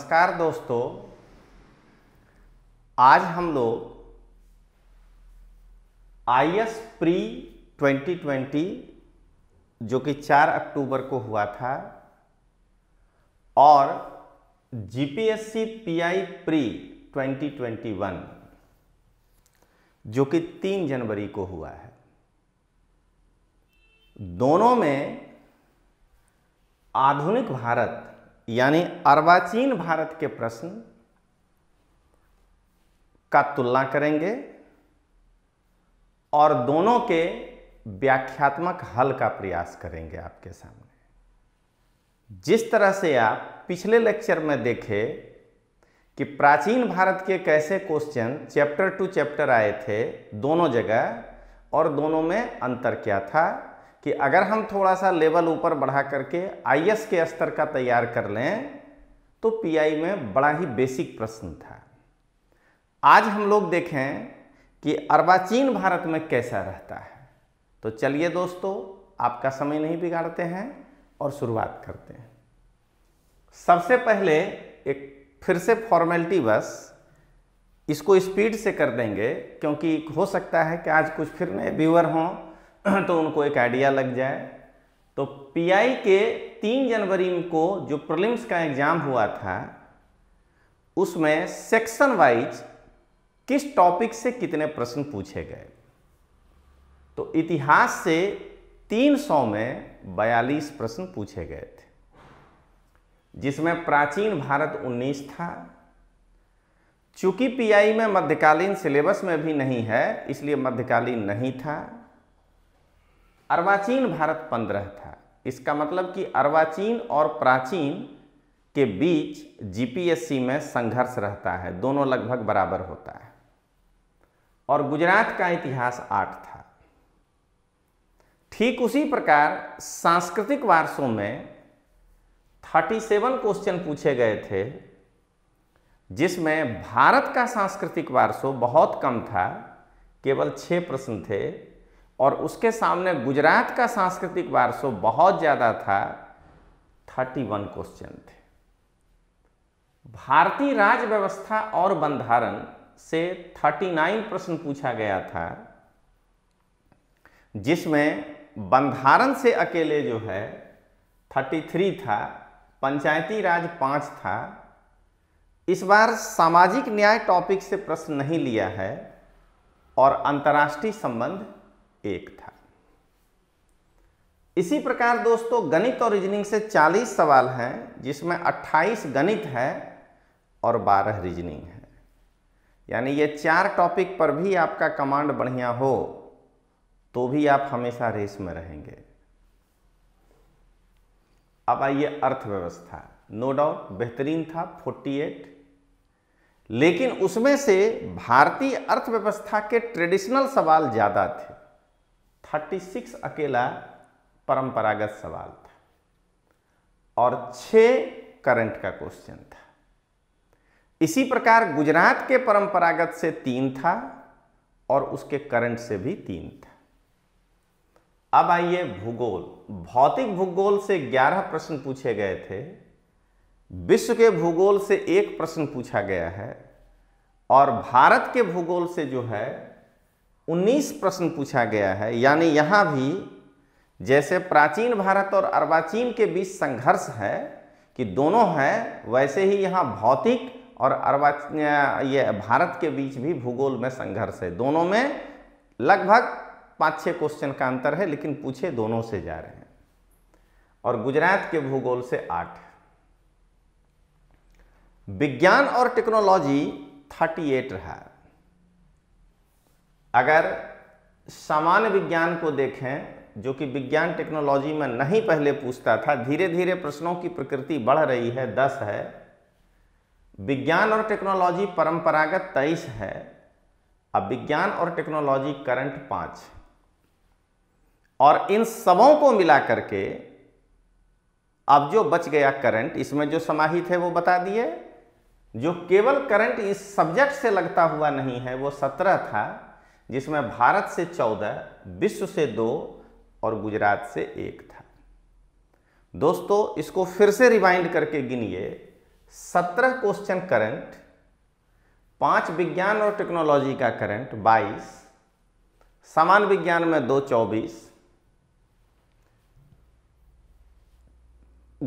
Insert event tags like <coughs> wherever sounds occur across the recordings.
नमस्कार दोस्तों आज हम लोग आई एस प्री 2020 जो कि 4 अक्टूबर को हुआ था और जीपीएससी पीआई प्री 2021 जो कि 3 जनवरी को हुआ है दोनों में आधुनिक भारत यानी अर्वाचीन भारत के प्रश्न का तुलना करेंगे और दोनों के व्याख्यात्मक हल का प्रयास करेंगे आपके सामने जिस तरह से आप पिछले लेक्चर में देखे कि प्राचीन भारत के कैसे क्वेश्चन चैप्टर टू चैप्टर आए थे दोनों जगह और दोनों में अंतर क्या था कि अगर हम थोड़ा सा लेवल ऊपर बढ़ा करके आईएएस के स्तर का तैयार कर लें तो पीआई में बड़ा ही बेसिक प्रश्न था आज हम लोग देखें कि अरबाचीन भारत में कैसा रहता है तो चलिए दोस्तों आपका समय नहीं बिगाड़ते हैं और शुरुआत करते हैं सबसे पहले एक फिर से फॉर्मेलिटी बस इसको स्पीड से कर देंगे क्योंकि हो सकता है कि आज कुछ फिर नए व्यूअर हों <clears throat> तो उनको एक आइडिया लग जाए तो पीआई के तीन जनवरी को जो प्रिलिम्स का एग्ज़ाम हुआ था उसमें सेक्शन वाइज किस टॉपिक से कितने प्रश्न पूछे गए तो इतिहास से 300 में 42 प्रश्न पूछे गए थे जिसमें प्राचीन भारत 19 था चूंकि पीआई में मध्यकालीन सिलेबस में भी नहीं है इसलिए मध्यकालीन नहीं था अर्वाचीन भारत पंद्रह था इसका मतलब कि अर्वाचीन और प्राचीन के बीच जीपीएससी में संघर्ष रहता है दोनों लगभग बराबर होता है और गुजरात का इतिहास आठ था ठीक उसी प्रकार सांस्कृतिक वारसों में थर्टी सेवन क्वेश्चन पूछे गए थे जिसमें भारत का सांस्कृतिक वारसो बहुत कम था केवल छह प्रश्न थे और उसके सामने गुजरात का सांस्कृतिक वारसो बहुत ज़्यादा था 31 क्वेश्चन थे भारतीय राज व्यवस्था और बंधारण से 39 प्रश्न पूछा गया था जिसमें बंधारण से अकेले जो है 33 था पंचायती राज पांच था इस बार सामाजिक न्याय टॉपिक से प्रश्न नहीं लिया है और अंतर्राष्ट्रीय संबंध एक था इसी प्रकार दोस्तों गणित और रीजनिंग से 40 सवाल हैं जिसमें 28 गणित है और 12 रीजनिंग है यानी ये चार टॉपिक पर भी आपका कमांड बढ़िया हो तो भी आप हमेशा रेस में रहेंगे अब आइए अर्थव्यवस्था नो डाउट बेहतरीन था 48 लेकिन उसमें से भारतीय अर्थव्यवस्था के ट्रेडिशनल सवाल ज़्यादा थे 36 अकेला परंपरागत सवाल था और 6 करंट का क्वेश्चन था इसी प्रकार गुजरात के परंपरागत से तीन था और उसके करंट से भी तीन था अब आइए भूगोल भौतिक भूगोल से 11 प्रश्न पूछे गए थे विश्व के भूगोल से एक प्रश्न पूछा गया है और भारत के भूगोल से जो है 19 प्रश्न पूछा गया है यानी यहाँ भी जैसे प्राचीन भारत और अर्वाचीन के बीच संघर्ष है कि दोनों हैं वैसे ही यहाँ भौतिक और अर्वा ये भारत के बीच भी भूगोल में संघर्ष है दोनों में लगभग पाँच छः क्वेश्चन का अंतर है लेकिन पूछे दोनों से जा रहे हैं और गुजरात के भूगोल से आठ विज्ञान और टेक्नोलॉजी 38 रहा अगर सामान्य विज्ञान को देखें जो कि विज्ञान टेक्नोलॉजी में नहीं पहले पूछता था धीरे धीरे प्रश्नों की प्रकृति बढ़ रही है दस है विज्ञान और टेक्नोलॉजी परंपरागत तेईस है अब विज्ञान और टेक्नोलॉजी करंट पाँच और इन सबों को मिला करके अब जो बच गया करंट इसमें जो समाहित है वो बता दिए जो केवल करंट इस सब्जेक्ट से लगता हुआ नहीं है वो सत्रह था जिसमें भारत से चौदह विश्व से दो और गुजरात से एक था दोस्तों इसको फिर से रिवाइंड करके गिनिए सत्रह क्वेश्चन करंट पांच विज्ञान और टेक्नोलॉजी का करंट बाईस सामान्य विज्ञान में दो चौबीस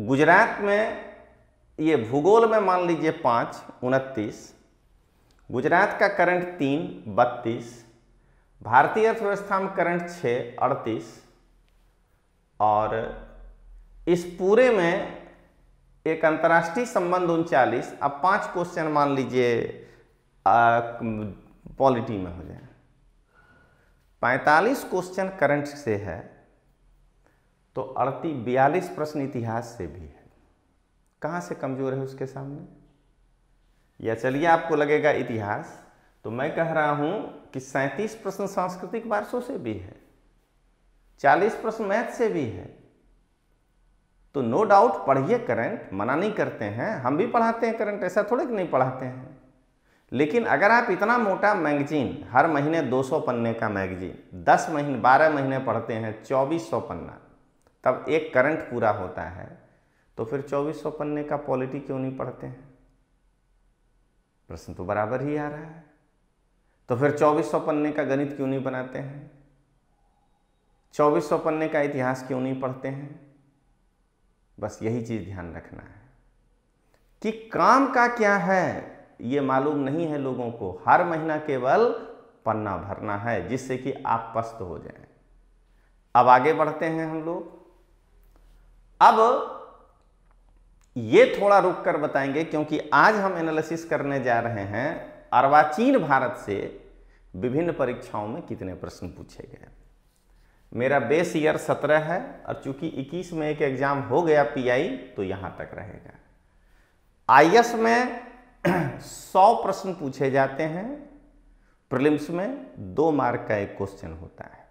गुजरात में ये भूगोल में मान लीजिए पाँच उनतीस गुजरात का करंट तीन बत्तीस भारतीय अर्थव्यवस्था में करंट छः अड़तीस और इस पूरे में एक अंतर्राष्ट्रीय संबंध उनचालीस अब पांच क्वेश्चन मान लीजिए पॉलिटी में हो जाए पैंतालीस क्वेश्चन करंट से है तो अड़तीस बयालीस प्रश्न इतिहास से भी है कहाँ से कमज़ोर है उसके सामने या चलिए आपको लगेगा इतिहास तो मैं कह रहा हूं कि सैंतीस प्रश्न सांस्कृतिक वारसों से भी है चालीस प्रश्न मैथ से भी है तो नो डाउट पढ़िए करंट मना नहीं करते हैं हम भी पढ़ाते हैं करंट ऐसा थोड़े कि नहीं पढ़ाते हैं लेकिन अगर आप इतना मोटा मैगजीन हर महीने 200 पन्ने का मैगजीन 10 महीने 12 महीने पढ़ते हैं 2400 पन्ना तब एक करंट पूरा होता है तो फिर 2400 पन्ने का पॉलिटी क्यों नहीं पढ़ते हैं प्रश्न तो बराबर ही आ रहा है तो फिर 2400 पन्ने का गणित क्यों नहीं बनाते हैं 2400 पन्ने का इतिहास क्यों नहीं पढ़ते हैं बस यही चीज़ ध्यान रखना है कि काम का क्या है ये मालूम नहीं है लोगों को हर महीना केवल पन्ना भरना है जिससे कि आप पस्त हो जाएं। अब आगे बढ़ते हैं हम लोग अब ये थोड़ा रुक कर बताएंगे क्योंकि आज हम एनालिसिस करने जा रहे हैं अर्वाचीन भारत से विभिन्न परीक्षाओं में कितने प्रश्न पूछे गए मेरा बेस ईयर सत्रह है और चूंकि इक्कीस में एक एग्ज़ाम हो गया पीआई तो यहां तक रहेगा आईएस में <clears throat> सौ प्रश्न पूछे जाते हैं प्रिलिम्स में दो मार्क का एक क्वेश्चन होता है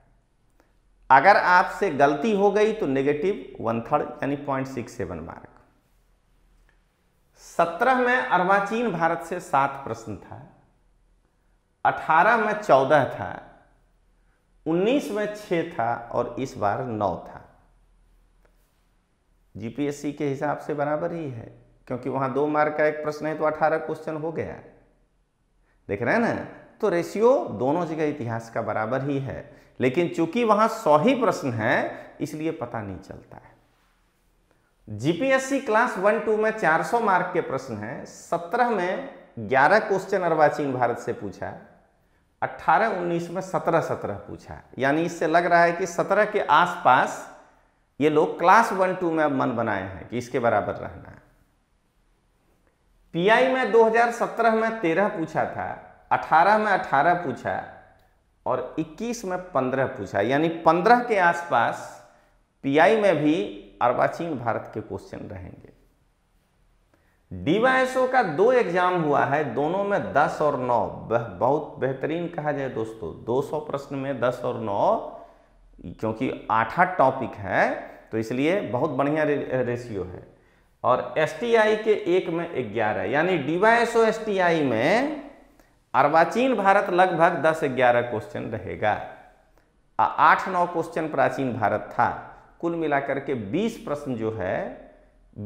अगर आपसे गलती हो गई तो नेगेटिव वन थर्ड यानी पॉइंट सिक्स सेवन मार्क सत्रह में अर्वाचीन भारत से सात प्रश्न था अठारह में चौदह था उन्नीस में छः था और इस बार नौ था जीपीएससी के हिसाब से बराबर ही है क्योंकि वहां दो मार्क का एक प्रश्न है तो अठारह क्वेश्चन हो गया देख रहे हैं ना तो रेशियो दोनों जगह इतिहास का बराबर ही है लेकिन चूंकि वहां सौ ही प्रश्न है इसलिए पता नहीं चलता है जीपीएससी क्लास वन टू में 400 मार्क के प्रश्न हैं 17 में 11 क्वेश्चन अर्वाचीन भारत से पूछा 18 19 में 17 17 पूछा यानी इससे लग रहा है कि 17 के आसपास ये लोग क्लास वन टू में अब मन बनाए हैं कि इसके बराबर रहना है पीआई में 2017 में 13 पूछा था 18 में 18 पूछा और 21 में 15 पूछा यानी 15 के आसपास पीआई में भी अर्वाचीन भारत के क्वेश्चन रहेंगे डीवाईएसओ का दो एग्जाम हुआ है दोनों में 10 और 9 बहुत बेहतरीन कहा जाए दोस्तों 200 प्रश्न में 10 और 9 क्योंकि आठ आठ टॉपिक है तो इसलिए बहुत बढ़िया रे, रेशियो है और एसटीआई के एक में ग्यारह यानी डीवाईएसओ एसटीआई में अर्वाचीन भारत लगभग 10-11 क्वेश्चन रहेगा आठ नौ क्वेश्चन प्राचीन भारत था कुल मिलाकर के 20 प्रश्न जो है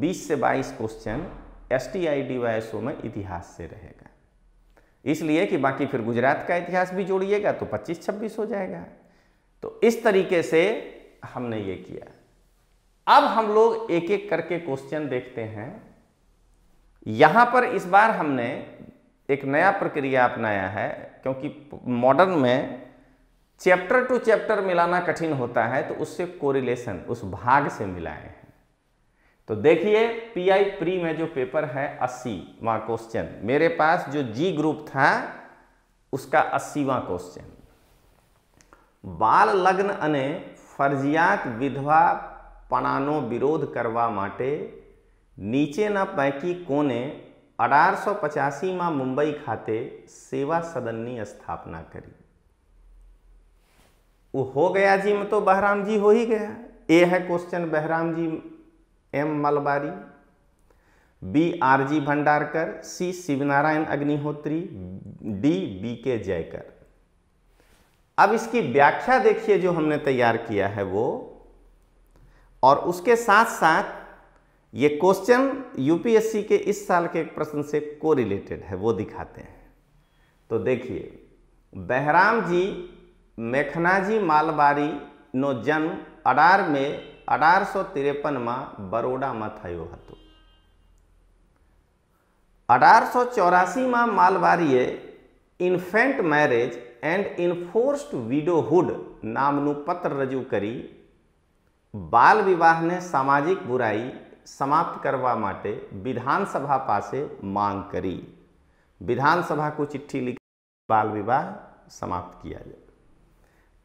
20 से 22 question S T I D Y S O में इतिहास से रहेगा इसलिए कि बाकी फिर गुजरात का इतिहास भी जोड़िएगा तो 25-26 हो जाएगा तो इस तरीके से हमने ये किया अब हम लोग एक एक करके क्वेश्चन देखते हैं यहां पर इस बार हमने एक नया प्रक्रिया अपनाया है क्योंकि मॉडर्न में चैप्टर टू चैप्टर मिलाना कठिन होता है तो उससे कोरिलेशन उस भाग से मिलाए हैं तो देखिए पीआई प्री में जो पेपर है 80 वां क्वेश्चन मेरे पास जो जी ग्रुप था उसका 80 वां क्वेश्चन બાળ फर्जियात અને ફરજિયાત વિધવા नीचे न पैकी कोने अठार सौ पचासी અઢારસો मुंबई खाते सेवा सदन की स्थापना करी वो हो गया जी में तो बहराम जी हो ही गया ए है question Behramji M Malabari B R G Bhandarkar C Shivnarayan Agnihotri D B K Jayakar अब इसकी व्याख्या देखिए जो हमने तैयार किया है वो और उसके साथ साथ ये क्वेश्चन यूपीएससी के इस साल के एक प्रश्न से कोरिलेटेड है वो दिखाते हैं तो देखिए बहराम जी मेखनाजी मालवारी નો જન્મ 18 મે 1853 માં બરોડા માં થયો હતો 1884 માં માલવારીએ infant marriage and enforced widowhood નામનું પત્ર રજૂ કરી બાળ વિવાહ ને સામાજિક બુરાઈ સમાપ્ત કરવા માટે વિધાનસભા પાસે માંગ કરી વિધાનસભા કો ચિઠ્ઠી લખી બાળ વિવાહ સમાપ્ત કિયા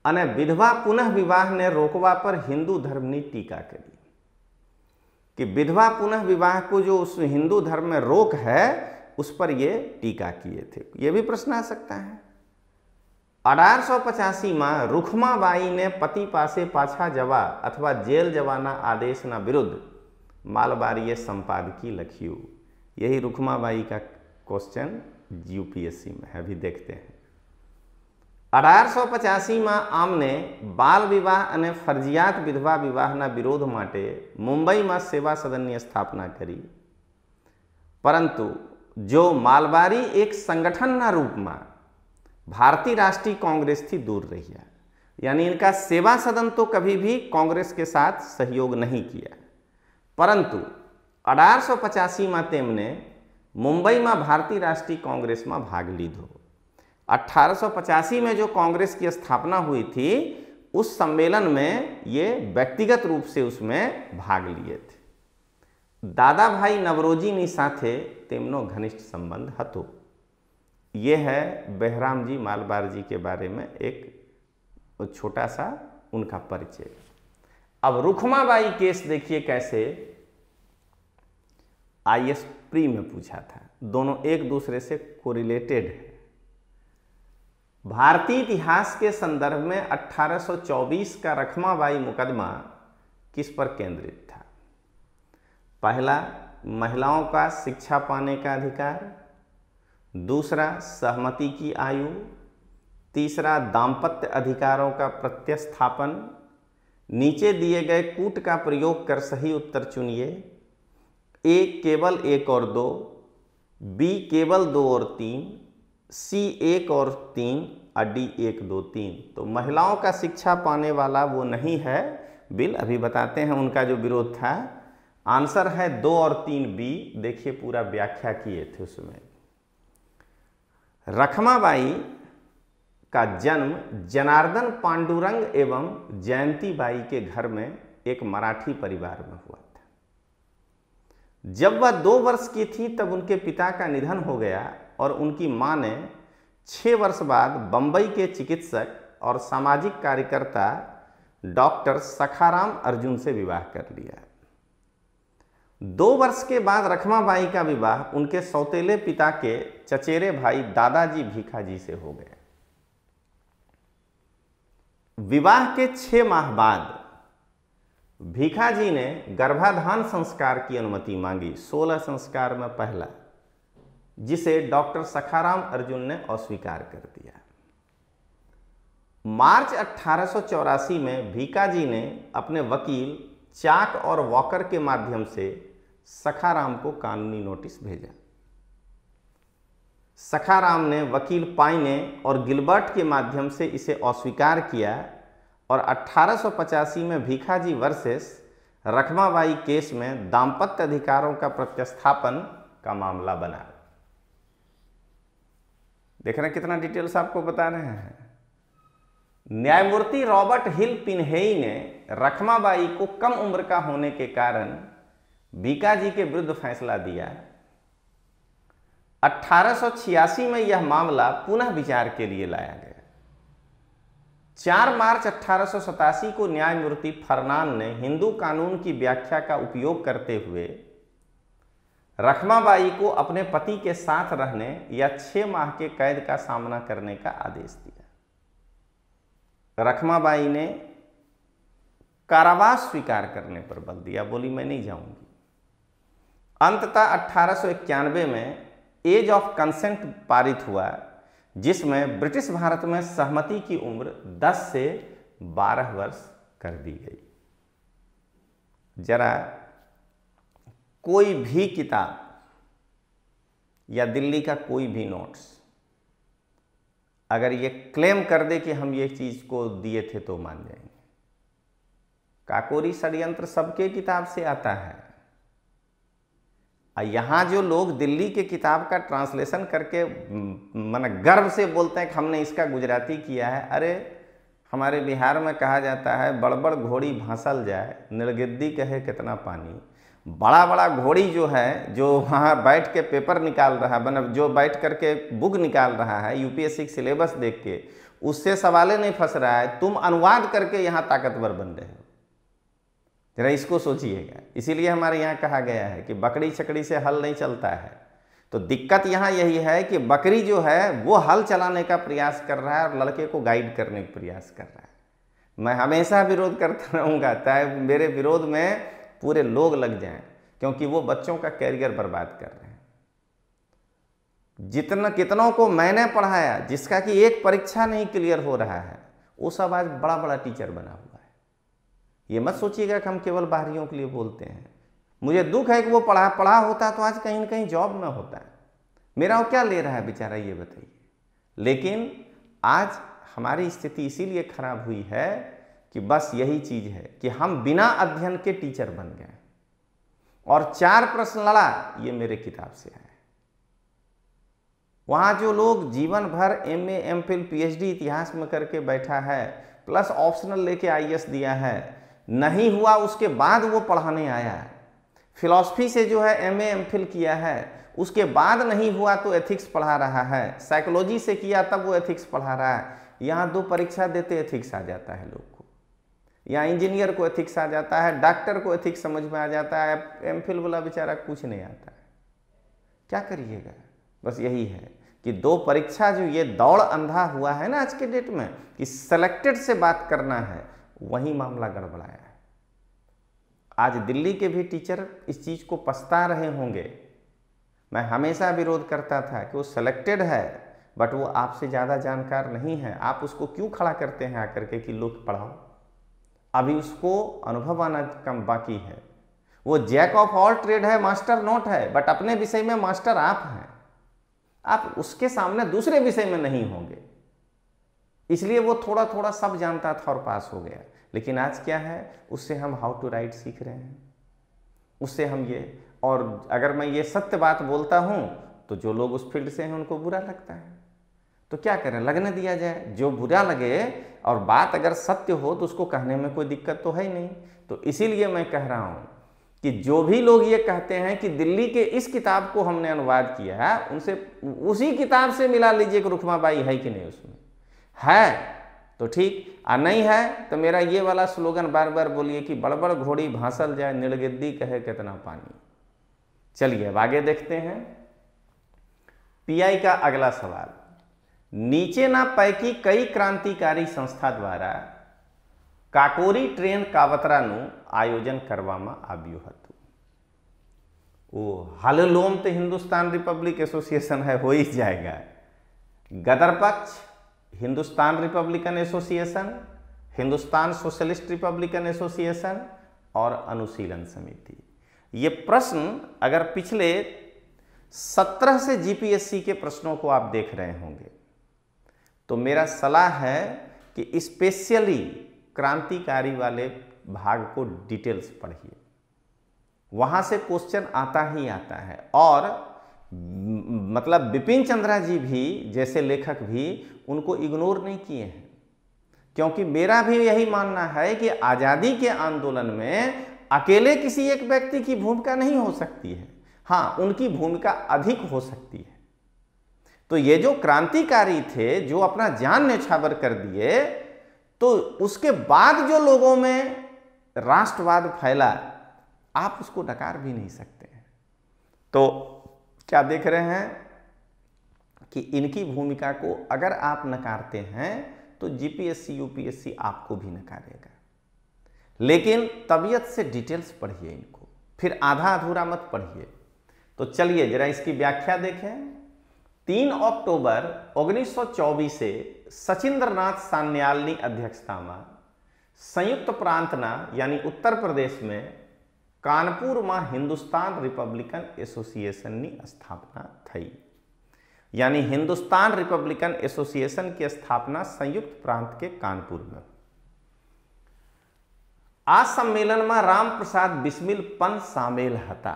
विधवा पुनः विवाह ने रोकवा पर हिंदू धर्म ने टीका करी कि विधवा पुनः विवाह को जो उस हिंदू धर्म में रोक है उस पर ये टीका किए थे ये भी प्रश्न आ सकता है अठारह सौ पचासी माँ रुखमाबाई ने पति पासे पाछा जवा अथवा जेल जवाना आदेश ना विरुद्ध मालबारीय संपाद की लखियो यही रुखमा बाई का क्वेश्चन यूपीएससी में है अभी देखते हैं अठार सौ पचासी में आमने बाल विवाह और फरजियात विधवा विवाह विरोध मेटे मुंबई में सेवा सदन की स्थापना करी परंतु जो मालवारी एक संगठन रूप में भारतीय राष्ट्रीय कांग्रेस थी दूर रही है यानी इनका सेवा सदन तो कभी भी कांग्रेस के साथ सहयोग नहीं किया परंतु अठार सौ पचासी में मुंबई में भारतीय राष्ट्रीय कांग्रेस में भाग लीधो 1885 में जो कांग्रेस की स्थापना हुई थी उस सम्मेलन में ये व्यक्तिगत रूप से उसमें भाग लिए थे दादा भाई नवरोजी ने साथे तेमनो घनिष्ठ संबंध हतो ये है बहराम जी मालबार जी के बारे में एक छोटा सा उनका परिचय अब रुखमाबाई केस देखिए कैसे एस प्री में पूछा था दोनों एक दूसरे से कोरिलेटेड है भारतीय इतिहास के संदर्भ में 1824 का रखमाबाई मुकदमा किस पर केंद्रित था पहला महिलाओं का शिक्षा पाने का अधिकार दूसरा सहमति की आयु तीसरा दाम्पत्य अधिकारों का प्रत्यस्थापन नीचे दिए गए कूट का प्रयोग कर सही उत्तर चुनिए एक केवल एक और दो बी केवल दो और तीन सी एक और तीन और डी एक दो तीन तो महिलाओं का शिक्षा पाने वाला वो नहीं है बिल अभी बताते हैं उनका जो विरोध था आंसर है दो और तीन बी देखिए पूरा व्याख्या किए थे उसमें रखमाबाई का जन्म जनार्दन पांडुरंग एवं जयंतीबाई के घर में एक मराठी परिवार में हुआ था जब वह दो वर्ष की थी तब उनके पिता का निधन हो गया और उनकी मां ने छः वर्ष बाद बम्बई के चिकित्सक और सामाजिक कार्यकर्ता डॉक्टर सखाराम अर्जुन से विवाह कर लिया दो वर्ष के बाद रखमाबाई का विवाह उनके सौतेले पिता के चचेरे भाई दादाजी भीखाजी से हो गया विवाह के छह माह बाद भीखाजी ने गर्भाधान संस्कार की अनुमति मांगी सोलह संस्कार में पहला जिसे डॉक्टर सखाराम अर्जुन ने अस्वीकार कर दिया मार्च अट्ठारह में भीकाजी ने अपने वकील चाक और वॉकर के माध्यम से सखाराम को कानूनी नोटिस भेजा सखाराम ने वकील पाइने और गिलबर्ट के माध्यम से इसे अस्वीकार किया और अट्ठारह में भीखाजी वर्सेस रखमाबाई केस में दाम्पत्य अधिकारों का प्रत्यस्थापन का मामला बना देख रहे हैं कितना डिटेल्स आपको बता रहे हैं न्यायमूर्ति रॉबर्ट हिल पिन्हेई ने रखमाबाई को कम उम्र का होने के कारण बीका जी के विरुद्ध फैसला दिया अठारह में यह मामला पुनः विचार के लिए लाया गया 4 मार्च अट्ठारह को न्यायमूर्ति फरनान ने हिंदू कानून की व्याख्या का उपयोग करते हुए रखमाबाई को अपने पति के साथ रहने या छह माह के कैद का सामना करने का आदेश दिया रखमाबाई ने कारावास स्वीकार करने पर बल दिया बोली मैं नहीं जाऊंगी अंततः अट्ठारह में एज ऑफ कंसेंट पारित हुआ जिसमें ब्रिटिश भारत में सहमति की उम्र 10 से 12 वर्ष कर दी गई जरा कोई भी किताब या दिल्ली का कोई भी नोट्स अगर ये क्लेम कर दे कि हम ये चीज़ को दिए थे तो मान जाएंगे काकोरी षडयंत्र सबके किताब से आता है और यहाँ जो लोग दिल्ली के किताब का ट्रांसलेशन करके मन गर्व से बोलते हैं कि हमने इसका गुजराती किया है अरे हमारे बिहार में कहा जाता है बड़बड़ घोड़ी भांसल जाए निर्गिद्दी कहे कितना पानी बड़ा बड़ा घोड़ी जो है जो वहाँ बैठ के पेपर निकाल रहा है मतलब जो बैठ कर के बुक निकाल रहा है यूपीएससी सिलेबस देख के उससे सवाले नहीं फंस रहा है तुम अनुवाद करके यहाँ ताकतवर बन रहे हो जरा इसको सोचिएगा इसीलिए हमारे यहाँ कहा गया है कि बकरी छकड़ी से हल नहीं चलता है तो दिक्कत यहाँ यही है कि बकरी जो है वो हल चलाने का प्रयास कर रहा है और लड़के को गाइड करने का प्रयास कर रहा है मैं हमेशा विरोध करता रहूँगा चाहे मेरे विरोध में पूरे लोग लग जाएं क्योंकि वो बच्चों का कैरियर बर्बाद कर रहे हैं जितना कितनों को मैंने पढ़ाया जिसका कि एक परीक्षा नहीं क्लियर हो रहा है वो सब आज बड़ा बड़ा टीचर बना हुआ है ये मत सोचिएगा कि हम केवल बाहरियों के लिए बोलते हैं मुझे दुख है कि वो पढ़ा पढ़ा होता तो आज कहीं ना कहीं जॉब में होता है मेरा वो क्या ले रहा है बेचारा ये बताइए लेकिन आज हमारी स्थिति इसीलिए खराब हुई है कि बस यही चीज़ है कि हम बिना अध्ययन के टीचर बन गए और चार प्रश्न लड़ा ये मेरे किताब से है वहाँ जो लोग जीवन भर M A M Phil P इतिहास में करके बैठा है प्लस ऑप्शनल लेके आई e दिया है नहीं हुआ उसके बाद वो पढ़ाने आया है फिलॉसफी से जो है एम ए एम फिल किया है उसके बाद नहीं हुआ तो एथिक्स पढ़ा रहा है साइकोलॉजी से किया तब वो एथिक्स पढ़ा रहा है यहाँ दो परीक्षा देते एथिक्स आ जाता है लोग या इंजीनियर को एथिक्स आ जाता है डॉक्टर को एथिक्स समझ में आ जाता है एम फिल वाला बेचारा कुछ नहीं आता है क्या करिएगा बस यही है कि दो परीक्षा जो ये दौड़ अंधा हुआ है ना आज के डेट में कि सेलेक्टेड से बात करना है वही मामला गड़बड़ाया है आज दिल्ली के भी टीचर इस चीज़ को पछता रहे होंगे मैं हमेशा विरोध करता था कि वो सेलेक्टेड है बट वो आपसे ज़्यादा जानकार नहीं है आप उसको क्यों खड़ा करते हैं आकर के कि लोग पढ़ाओ अभी उसको अनुभव आना कम बाकी है वो जैक ऑफ ऑल ट्रेड है मास्टर नोट है बट अपने विषय में मास्टर आप हैं आप उसके सामने दूसरे विषय में नहीं होंगे इसलिए वो थोड़ा थोड़ा सब जानता था और पास हो गया लेकिन आज क्या है उससे हम हाउ टू राइट सीख रहे हैं उससे हम ये और अगर मैं ये सत्य बात बोलता हूँ तो जो लोग उस फील्ड से हैं उनको बुरा लगता है तो क्या करें लगने दिया जाए जो बुरा लगे और बात अगर सत्य हो तो उसको कहने में कोई दिक्कत तो है ही नहीं तो इसीलिए मैं कह रहा हूं कि जो भी लोग ये कहते हैं कि दिल्ली के इस किताब को हमने अनुवाद किया है उनसे उसी किताब से मिला लीजिए कि रुखमाबाई है कि नहीं उसमें है तो ठीक आ नहीं है तो मेरा ये वाला स्लोगन बार बार बोलिए कि बड़बड़ घोड़ी भांसल जाए नीलगिद्दी कहे कितना पानी चलिए अब आगे देखते हैं पीआई का अगला सवाल नीचे ना पैकी कई क्रांतिकारी संस्था द्वारा काकोरी ट्रेन कावतरा आयोजन कर હતું ઓ तो हिंदुस्तान रिपब्लिक एसोसिएशन है हो ही जाएगा गदर पक्ष Hindustan republican association Hindustan socialist republican association और अनुशीलन समिति ये प्रश्न अगर पिछले सत्रह से जीपीएससी के प्रश्नों को आप देख रहे होंगे तो मेरा सलाह है कि स्पेशली क्रांतिकारी वाले भाग को डिटेल्स पढ़िए वहाँ से क्वेश्चन आता ही आता है और मतलब बिपिन चंद्रा जी भी जैसे लेखक भी उनको इग्नोर नहीं किए हैं क्योंकि मेरा भी यही मानना है कि आज़ादी के आंदोलन में अकेले किसी एक व्यक्ति की भूमिका नहीं हो सकती है हाँ उनकी भूमिका अधिक हो सकती है तो ये जो क्रांतिकारी थे जो अपना जान नेछावर कर दिए तो उसके बाद जो लोगों में राष्ट्रवाद फैला आप उसको नकार भी नहीं सकते हैं तो क्या देख रहे हैं कि इनकी भूमिका को अगर आप नकारते हैं तो जीपीएससी यूपीएससी आपको भी नकारेगा लेकिन तबीयत से डिटेल्स पढ़िए इनको फिर आधा अधूरा मत पढ़िए तो चलिए जरा इसकी व्याख्या देखें तीन अक्टूबर 1924 से सचिंद्रनाथ सान्याल अध्यक्षता में संयुक्त प्रांतना यानी उत्तर प्रदेश में कानपुर में हिंदुस्तान रिपब्लिकन एसोसिएशन की स्थापना थी यानी हिंदुस्तान रिपब्लिकन एसोसिएशन की स्थापना संयुक्त प्रांत के कानपुर में आ सम्मेलन में राम प्रसाद बिस्मिल पंत शामिल था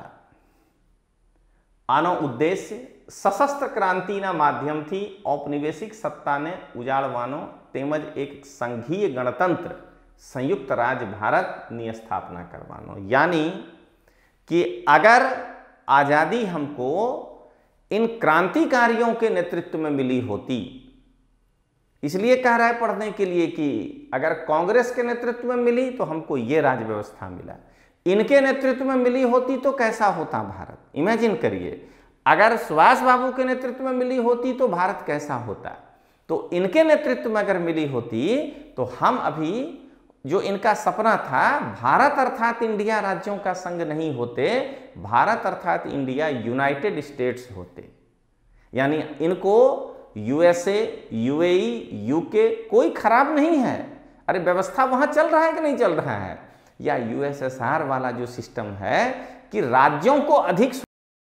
आनो उद्देश्य सशस्त्र क्रांति સશસ્ત્ર थी औपनिवेशिक सत्ता ने ઉજાડવાનો एक संघीय गणतंत्र संयुक्त राज्य भारत की स्थापना करवानो यानी कि अगर आज़ादी हमको इन क्रांतिकारियों के नेतृत्व में मिली होती इसलिए कह रहा है पढ़ने के लिए कि अगर कांग्रेस के नेतृत्व में मिली तो हमको ये राज व्यवस्था मिला इनके नेतृत्व में मिली होती तो कैसा होता भारत इमेजिन करिए अगर सुभाष बाबू के नेतृत्व में मिली होती तो भारत कैसा होता तो इनके नेतृत्व में अगर मिली होती तो हम अभी जो इनका सपना था भारत अर्थात इंडिया राज्यों का संघ नहीं होते भारत अर्थात इंडिया यूनाइटेड स्टेट्स होते यानी इनको यूएसए यूएई यूके कोई खराब नहीं है अरे व्यवस्था वहां चल रहा है कि नहीं चल रहा है या यूएसएसआर वाला जो सिस्टम है कि राज्यों को अधिक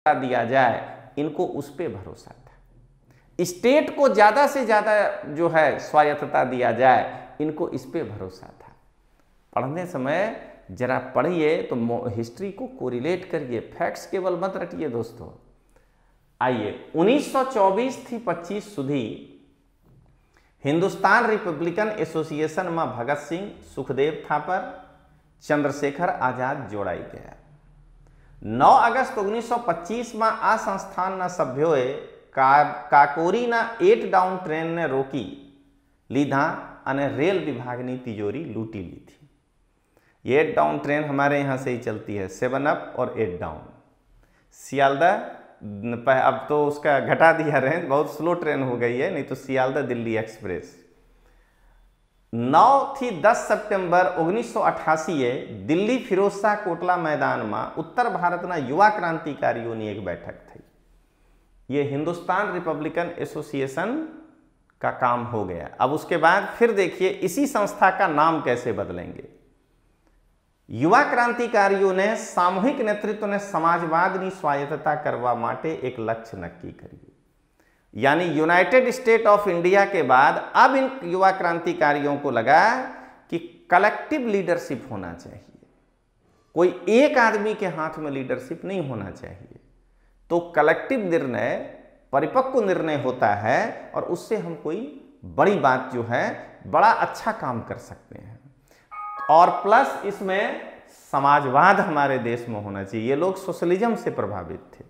दिया जाए इनको उस पर भरोसा था स्टेट को ज़्यादा से ज़्यादा जो है स्वायत्तता दिया जाए इनको इस पर भरोसा था पढ़ने समय जरा पढ़िए तो हिस्ट्री को कोरिलेट करिए फैक्ट्स केवल मत रटिए दोस्तों आइए 1924 थी 25 सुधी हिंदुस्तान रिपब्लिकन एसोसिएशन में भगत सिंह सुखदेव थापर चंद्रशेखर आजाद जोड़ाई गया 9 अगस्त 1925 का, काकोरी ना एट डाउन ट्रेन ने रोकी लीधा अने रेल विभाग की तिजोरी लूटी ली थी एट डाउन ट्रेन हमारे यहाँ से ही चलती है सेवन अप और एट डाउन सियालदा अब तो उसका घटा दिया रेंज बहुत स्लो ट्रेन हो गई है नहीं तो सियालदा दिल्ली एक्सप्रेस नौ थी 10 सितंबर 1988 ए दिल्ली फिरोज कोटला मैदान में उत्तर भारत ना युवा क्रांतिकारियों एक बैठक थी ये हिंदुस्तान रिपब्लिकन एसोसिएशन का काम हो गया अब उसके बाद फिर देखिए इसी संस्था का नाम कैसे बदलेंगे युवा क्रांतिकारियों ने सामूहिक नेतृत्व ने समाजवाद की स्वायत्तता करवा माटे एक लक्ष्य नक्की करिए यानी यूनाइटेड स्टेट ऑफ इंडिया के बाद अब इन युवा क्रांतिकारियों को लगा कि कलेक्टिव लीडरशिप होना चाहिए कोई एक आदमी के हाथ में लीडरशिप नहीं होना चाहिए तो कलेक्टिव निर्णय परिपक्व निर्णय होता है और उससे हम कोई बड़ी बात जो है बड़ा अच्छा काम कर सकते हैं और प्लस इसमें समाजवाद हमारे देश में होना चाहिए ये लोग सोशलिज्म से प्रभावित थे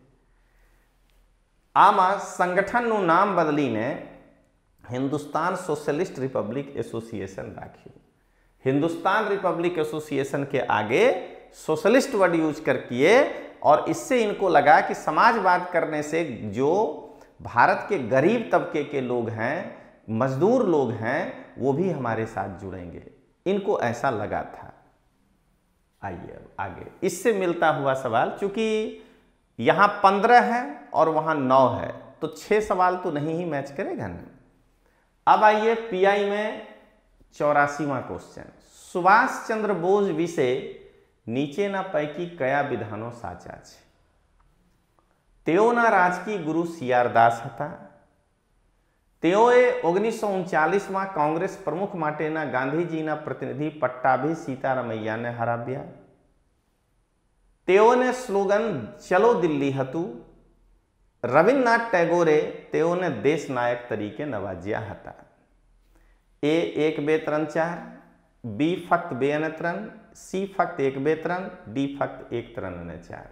नु नाम बदली ने हिंदुस्तान सोशलिस्ट रिपब्लिक एसोसिएशन राखी हिंदुस्तान रिपब्लिक एसोसिएशन के आगे सोशलिस्ट वर्ड यूज कर किए और इससे इनको लगा कि समाजवाद करने से जो भारत के गरीब तबके के लोग हैं मजदूर लोग हैं वो भी हमारे साथ जुड़ेंगे इनको ऐसा लगा था आइए आगे इससे मिलता हुआ सवाल चूंकि यहां पंद्रह है और वहां नौ है तो छह सवाल तो नहीं ही मैच करेगा ना अब आइए पीआई में चौरासीवा क्वेश्चन सुभाष चंद्र बोस विषय नीचे ना पैकी कया विधानों साचा तेओ ना राज की गुरु सियारदास हता तेओ ए ओगनीस सौ कांग्रेस प्रमुख माटेना गांधी जी ना प्रतिनिधि पट्टाभी सीतारामैया ने हराव्या ने स्लोगन चलो दिल्ली हतु रविन्द्रनाथ टैगोरे ने देश नायक तरीके नवाजिया हता ए एक बे त्रन चार बी फक्त बे अने त्रन सी फक्त एक बे त्रन डी फक्त एक त्रन अने चार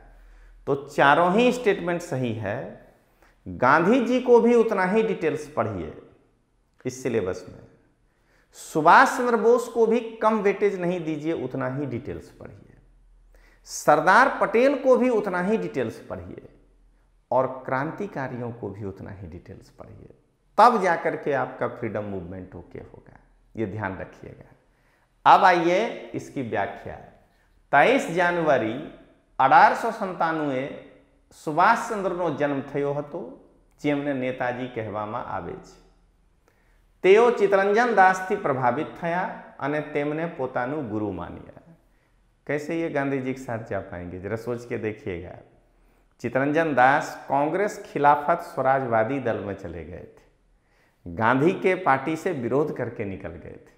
तो चारों ही स्टेटमेंट सही है गांधी जी को भी उतना ही डिटेल्स पढ़िए इस सिलेबस में सुभाष चंद्र बोस को भी कम वेटेज नहीं दीजिए उतना ही डिटेल्स पढ़िए सरदार पटेल को भी उतना ही डिटेल्स पढ़िए और क्रांतिकारियों को भी उतना ही डिटेल्स पढ़िए तब जाकर के आपका फ्रीडम मूवमेंट ओके होगा ये ध्यान रखिएगा अब आइए इसकी व्याख्या तेईस जनवरी अठारह सौ सुभाष चंद्र नो जन्म थो हतो જેમને नेताजी કહેવામાં આવે છે તેઓ ચિત્તરંજન દાસથી પ્રભાવિત થયા कैसे ये गांधी जी के साथ जा पाएंगे जरा सोच के देखिएगा चितरंजन दास कांग्रेस खिलाफत स्वराजवादी दल में चले गए थे गांधी के पार्टी से विरोध करके निकल गए थे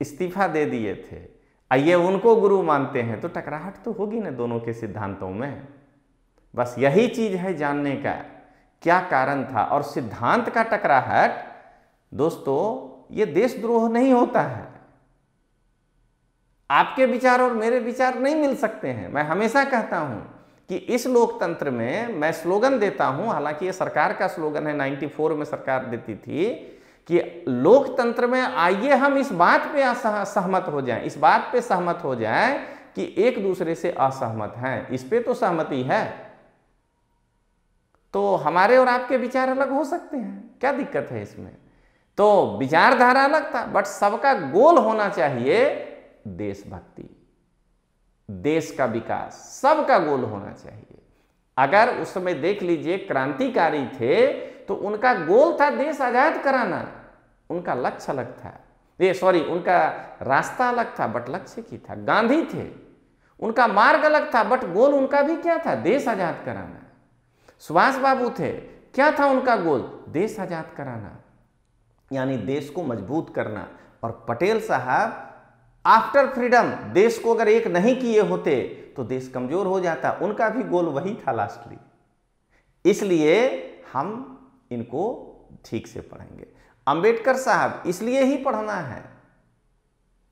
इस्तीफा दे दिए थे आइए उनको गुरु मानते हैं तो टकराहट तो होगी ना दोनों के सिद्धांतों में बस यही चीज है जानने का क्या कारण था और सिद्धांत का टकराहट दोस्तों ये देशद्रोह नहीं होता है आपके विचार और मेरे विचार नहीं मिल सकते हैं मैं हमेशा कहता हूं कि इस लोकतंत्र में मैं स्लोगन देता हूं हालांकि ये सरकार का स्लोगन है 94 में सरकार देती थी कि लोकतंत्र में आइए हम इस बात पे सहमत हो जाएं इस बात पे सहमत हो जाएं कि एक दूसरे से असहमत हैं इस पे तो सहमति है तो हमारे और आपके विचार अलग हो सकते हैं क्या दिक्कत है इसमें तो विचारधारा अलग था बट सबका गोल होना चाहिए देशभक्ति देश का विकास सबका गोल होना चाहिए अगर उस समय देख लीजिए क्रांतिकारी थे तो उनका गोल था देश आजाद कराना उनका लक्ष्य अलग था ये सॉरी उनका रास्ता अलग था बट लक्ष्य की था गांधी थे उनका मार्ग अलग था बट गोल उनका भी क्या था देश आजाद कराना सुभाष बाबू थे क्या था उनका गोल देश आजाद कराना यानी देश को मजबूत करना और पटेल साहब आफ्टर फ्रीडम देश को अगर एक नहीं किए होते तो देश कमजोर हो जाता उनका भी गोल वही था लास्टली इसलिए हम इनको ठीक से पढ़ेंगे अंबेडकर साहब इसलिए ही पढ़ना है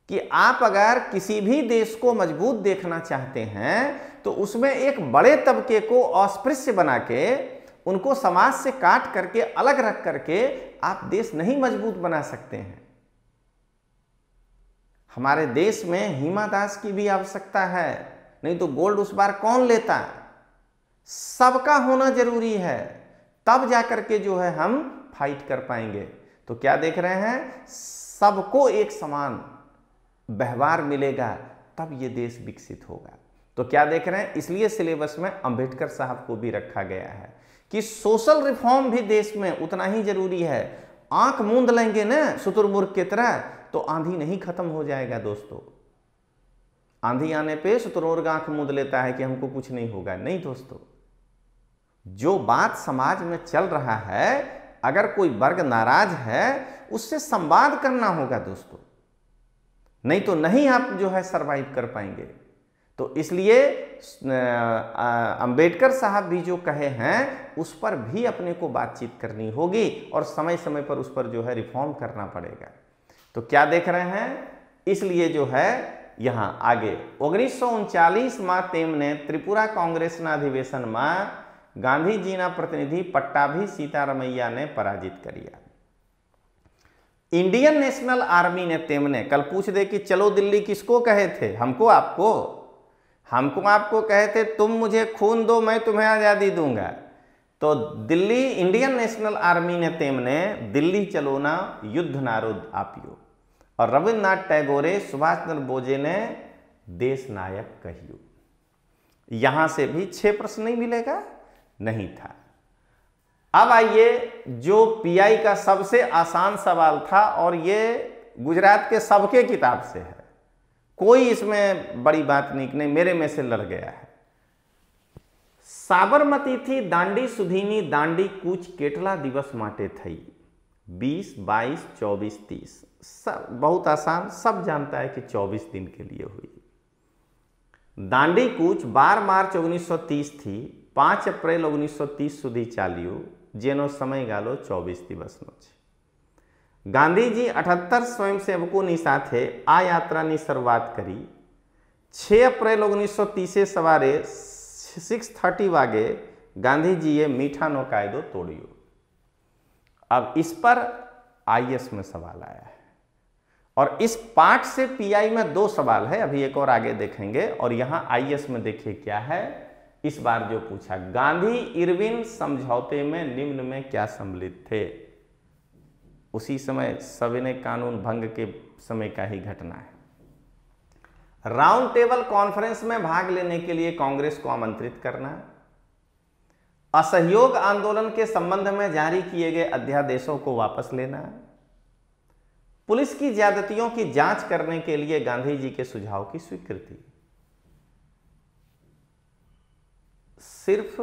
कि आप अगर किसी भी देश को मजबूत देखना चाहते हैं तो उसमें एक बड़े तबके को अस्पृश्य बना के उनको समाज से काट करके अलग रख करके आप देश नहीं मजबूत बना सकते हैं हमारे देश में हिमा दास की भी आवश्यकता है नहीं तो गोल्ड उस बार कौन लेता सबका होना जरूरी है तब जाकर के जो है हम फाइट कर पाएंगे तो क्या देख रहे हैं सबको एक समान व्यवहार मिलेगा तब ये देश विकसित होगा तो क्या देख रहे हैं इसलिए सिलेबस में अंबेडकर साहब को भी रखा गया है कि सोशल रिफॉर्म भी देश में उतना ही जरूरी है आंख मूंद लेंगे ना शुतुरमुर्ग की तरह तो आंधी नहीं खत्म हो जाएगा दोस्तों आंधी आने पे शत्रुर्ग गांख मूंद लेता है कि हमको कुछ नहीं होगा नहीं दोस्तों जो बात समाज में चल रहा है अगर कोई वर्ग नाराज है उससे संवाद करना होगा दोस्तों नहीं तो नहीं आप जो है सरवाइव कर पाएंगे तो इसलिए अंबेडकर साहब भी जो कहे हैं उस पर भी अपने को बातचीत करनी होगी और समय समय पर उस पर जो है रिफॉर्म करना पड़ेगा तो क्या देख रहे हैं इसलिए जो है यहाँ आगे उन्नीस सौ उनचालीस ने त्रिपुरा ઓગણીસો अधिवेशन તેમને गांधी जी प्रतिनिधि पट्टा भी सीतारमैया ने पराजित કર્યા इंडियन नेशनल आर्मी ने तेमने कल पूछ दे कि चलो दिल्ली किसको कहे थे हमको आपको हमको आपको कहे थे तुम मुझे खून दो मैं तुम्हें आज़ादी दूंगा तो दिल्ली इंडियन नेशनल आर्मी ने तेमने दिल्ली चलो ना युद्ध आप योग और रविन्द्रनाथ टैगोरे सुभाष चंद्र बोजे ने देश नायक कहियो यहां से भी छह प्रश्न नहीं मिलेगा नहीं था अब आइए जो पीआई का सबसे आसान सवाल था और ये गुजरात के सबके किताब से है कोई इसमें बड़ी बात नहीं मेरे में से लड़ गया है साबरमती थी दांडी सुधीनी दांडी कुछ केटला दिवस माटे थी 20 22 24 30 सब बहुत आसान सब जानता है कि 24 दिन के लिए हुई दांडी कूच बार मार्च 1930 थी 5 अप्रैल 1930 सुधी चालियो जेनो समय गालो 24 दिवस नो गांधी जी अठहत्तर स्वयं सेवकों साथ आ यात्रा की शुरुआत करी 6 अप्रैल 1930 सवार सिक्स थर्टी वागे गांधी जी ये मीठा नो कायदो तोड़ियो अब इस पर आईएस में सवाल आया है और इस पार्ट से पीआई में दो सवाल है अभी एक और आगे देखेंगे और यहां आईएस में देखिए क्या है इस बार जो पूछा गांधी इरविन समझौते में निम्न में क्या सम्मिलित थे उसी समय सविनय कानून भंग के समय का ही घटना है राउंड टेबल कॉन्फ्रेंस में भाग लेने के लिए कांग्रेस को आमंत्रित करना असहयोग आंदोलन के संबंध में जारी किए गए अध्यादेशों को वापस लेना है पुलिस की ज्यादतियों की जांच करने के लिए गांधी जी के सुझाव की स्वीकृति सिर्फ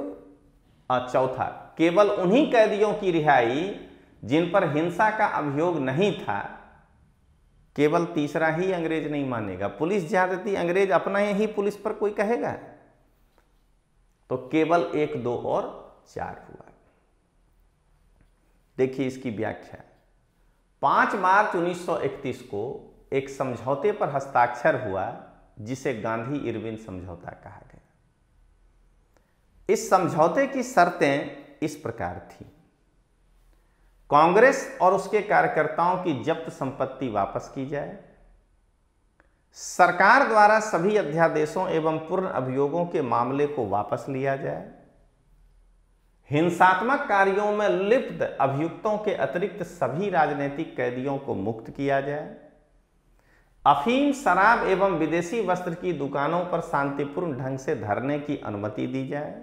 चौथा केवल उन्हीं कैदियों की रिहाई जिन पर हिंसा का अभियोग नहीं था केवल तीसरा ही अंग्रेज नहीं मानेगा पुलिस ज्यादती अंग्रेज अपना ही पुलिस पर कोई कहेगा तो केवल एक दो और चार हुआ देखिए इसकी व्याख्या पाँच मार्च 1931 को एक समझौते पर हस्ताक्षर हुआ जिसे गांधी इरविन समझौता कहा गया इस समझौते की शर्तें इस प्रकार थी कांग्रेस और उसके कार्यकर्ताओं की जब्त संपत्ति वापस की जाए सरकार द्वारा सभी अध्यादेशों एवं पूर्ण अभियोगों के मामले को वापस लिया जाए हिंसात्मक कार्यों में लिप्त अभियुक्तों के अतिरिक्त सभी राजनीतिक कैदियों को मुक्त किया जाए अफीम शराब एवं विदेशी वस्त्र की दुकानों पर शांतिपूर्ण ढंग से धरने की अनुमति दी जाए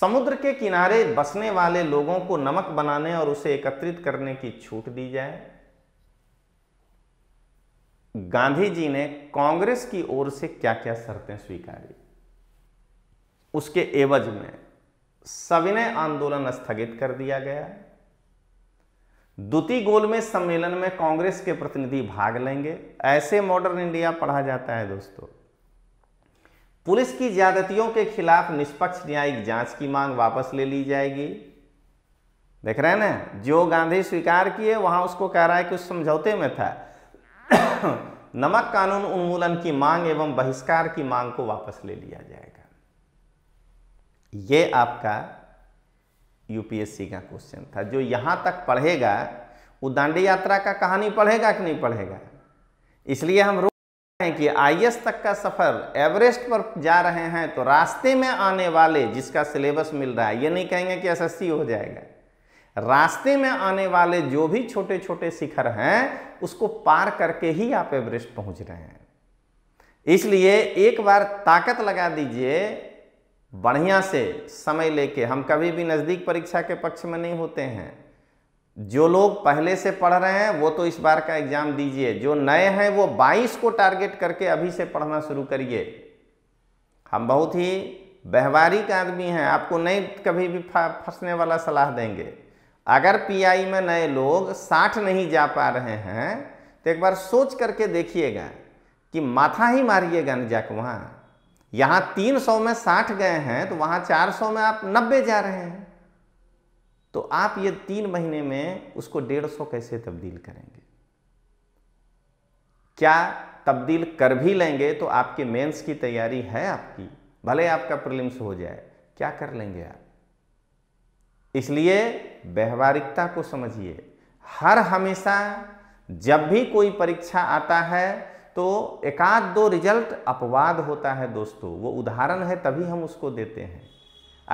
समुद्र के किनारे बसने वाले लोगों को नमक बनाने और उसे एकत्रित करने की छूट दी जाए गांधी जी ने कांग्रेस की ओर से क्या क्या शर्तें स्वीकारी उसके एवज में सविनय आंदोलन स्थगित कर दिया गया द्वितीय गोल में सम्मेलन में कांग्रेस के प्रतिनिधि भाग लेंगे ऐसे मॉडर्न इंडिया पढ़ा जाता है दोस्तों पुलिस की ज्यादतियों के खिलाफ निष्पक्ष न्यायिक जांच की मांग वापस ले ली जाएगी देख रहे हैं ना जो गांधी स्वीकार किए वहां उसको कह रहा है कि उस समझौते में था <coughs> नमक कानून उन्मूलन की मांग एवं बहिष्कार की मांग को वापस ले लिया जाएगा ये आपका यूपीएससी का क्वेश्चन था जो यहाँ तक पढ़ेगा वो दांडी यात्रा का कहानी पढ़ेगा कि नहीं पढ़ेगा इसलिए हम रोक हैं कि आई तक का सफ़र एवरेस्ट पर जा रहे हैं तो रास्ते में आने वाले जिसका सिलेबस मिल रहा है ये नहीं कहेंगे कि एस हो जाएगा रास्ते में आने वाले जो भी छोटे छोटे शिखर हैं उसको पार करके ही आप एवरेस्ट पहुंच रहे हैं इसलिए एक बार ताकत लगा दीजिए बढ़िया से समय लेके हम कभी भी नज़दीक परीक्षा के पक्ष में नहीं होते हैं जो लोग पहले से पढ़ रहे हैं वो तो इस बार का एग्ज़ाम दीजिए जो नए हैं वो 22 को टारगेट करके अभी से पढ़ना शुरू करिए हम बहुत ही व्यवहारिक आदमी हैं आपको नहीं कभी भी फंसने वाला सलाह देंगे अगर पीआई में नए लोग 60 नहीं जा पा रहे हैं तो एक बार सोच करके देखिएगा कि माथा ही मारिएगा न जाकर वहाँ यहां 300 में 60 गए हैं तो वहां 400 में आप 90 जा रहे हैं तो आप ये तीन महीने में उसको 150 कैसे तब्दील करेंगे क्या तब्दील कर भी लेंगे तो आपके मेंस की तैयारी है आपकी भले आपका प्रिलिम्स हो जाए क्या कर लेंगे आप इसलिए व्यवहारिकता को समझिए हर हमेशा जब भी कोई परीक्षा आता है तो एकाध दो रिजल्ट अपवाद होता है दोस्तों वो उदाहरण है तभी हम उसको देते हैं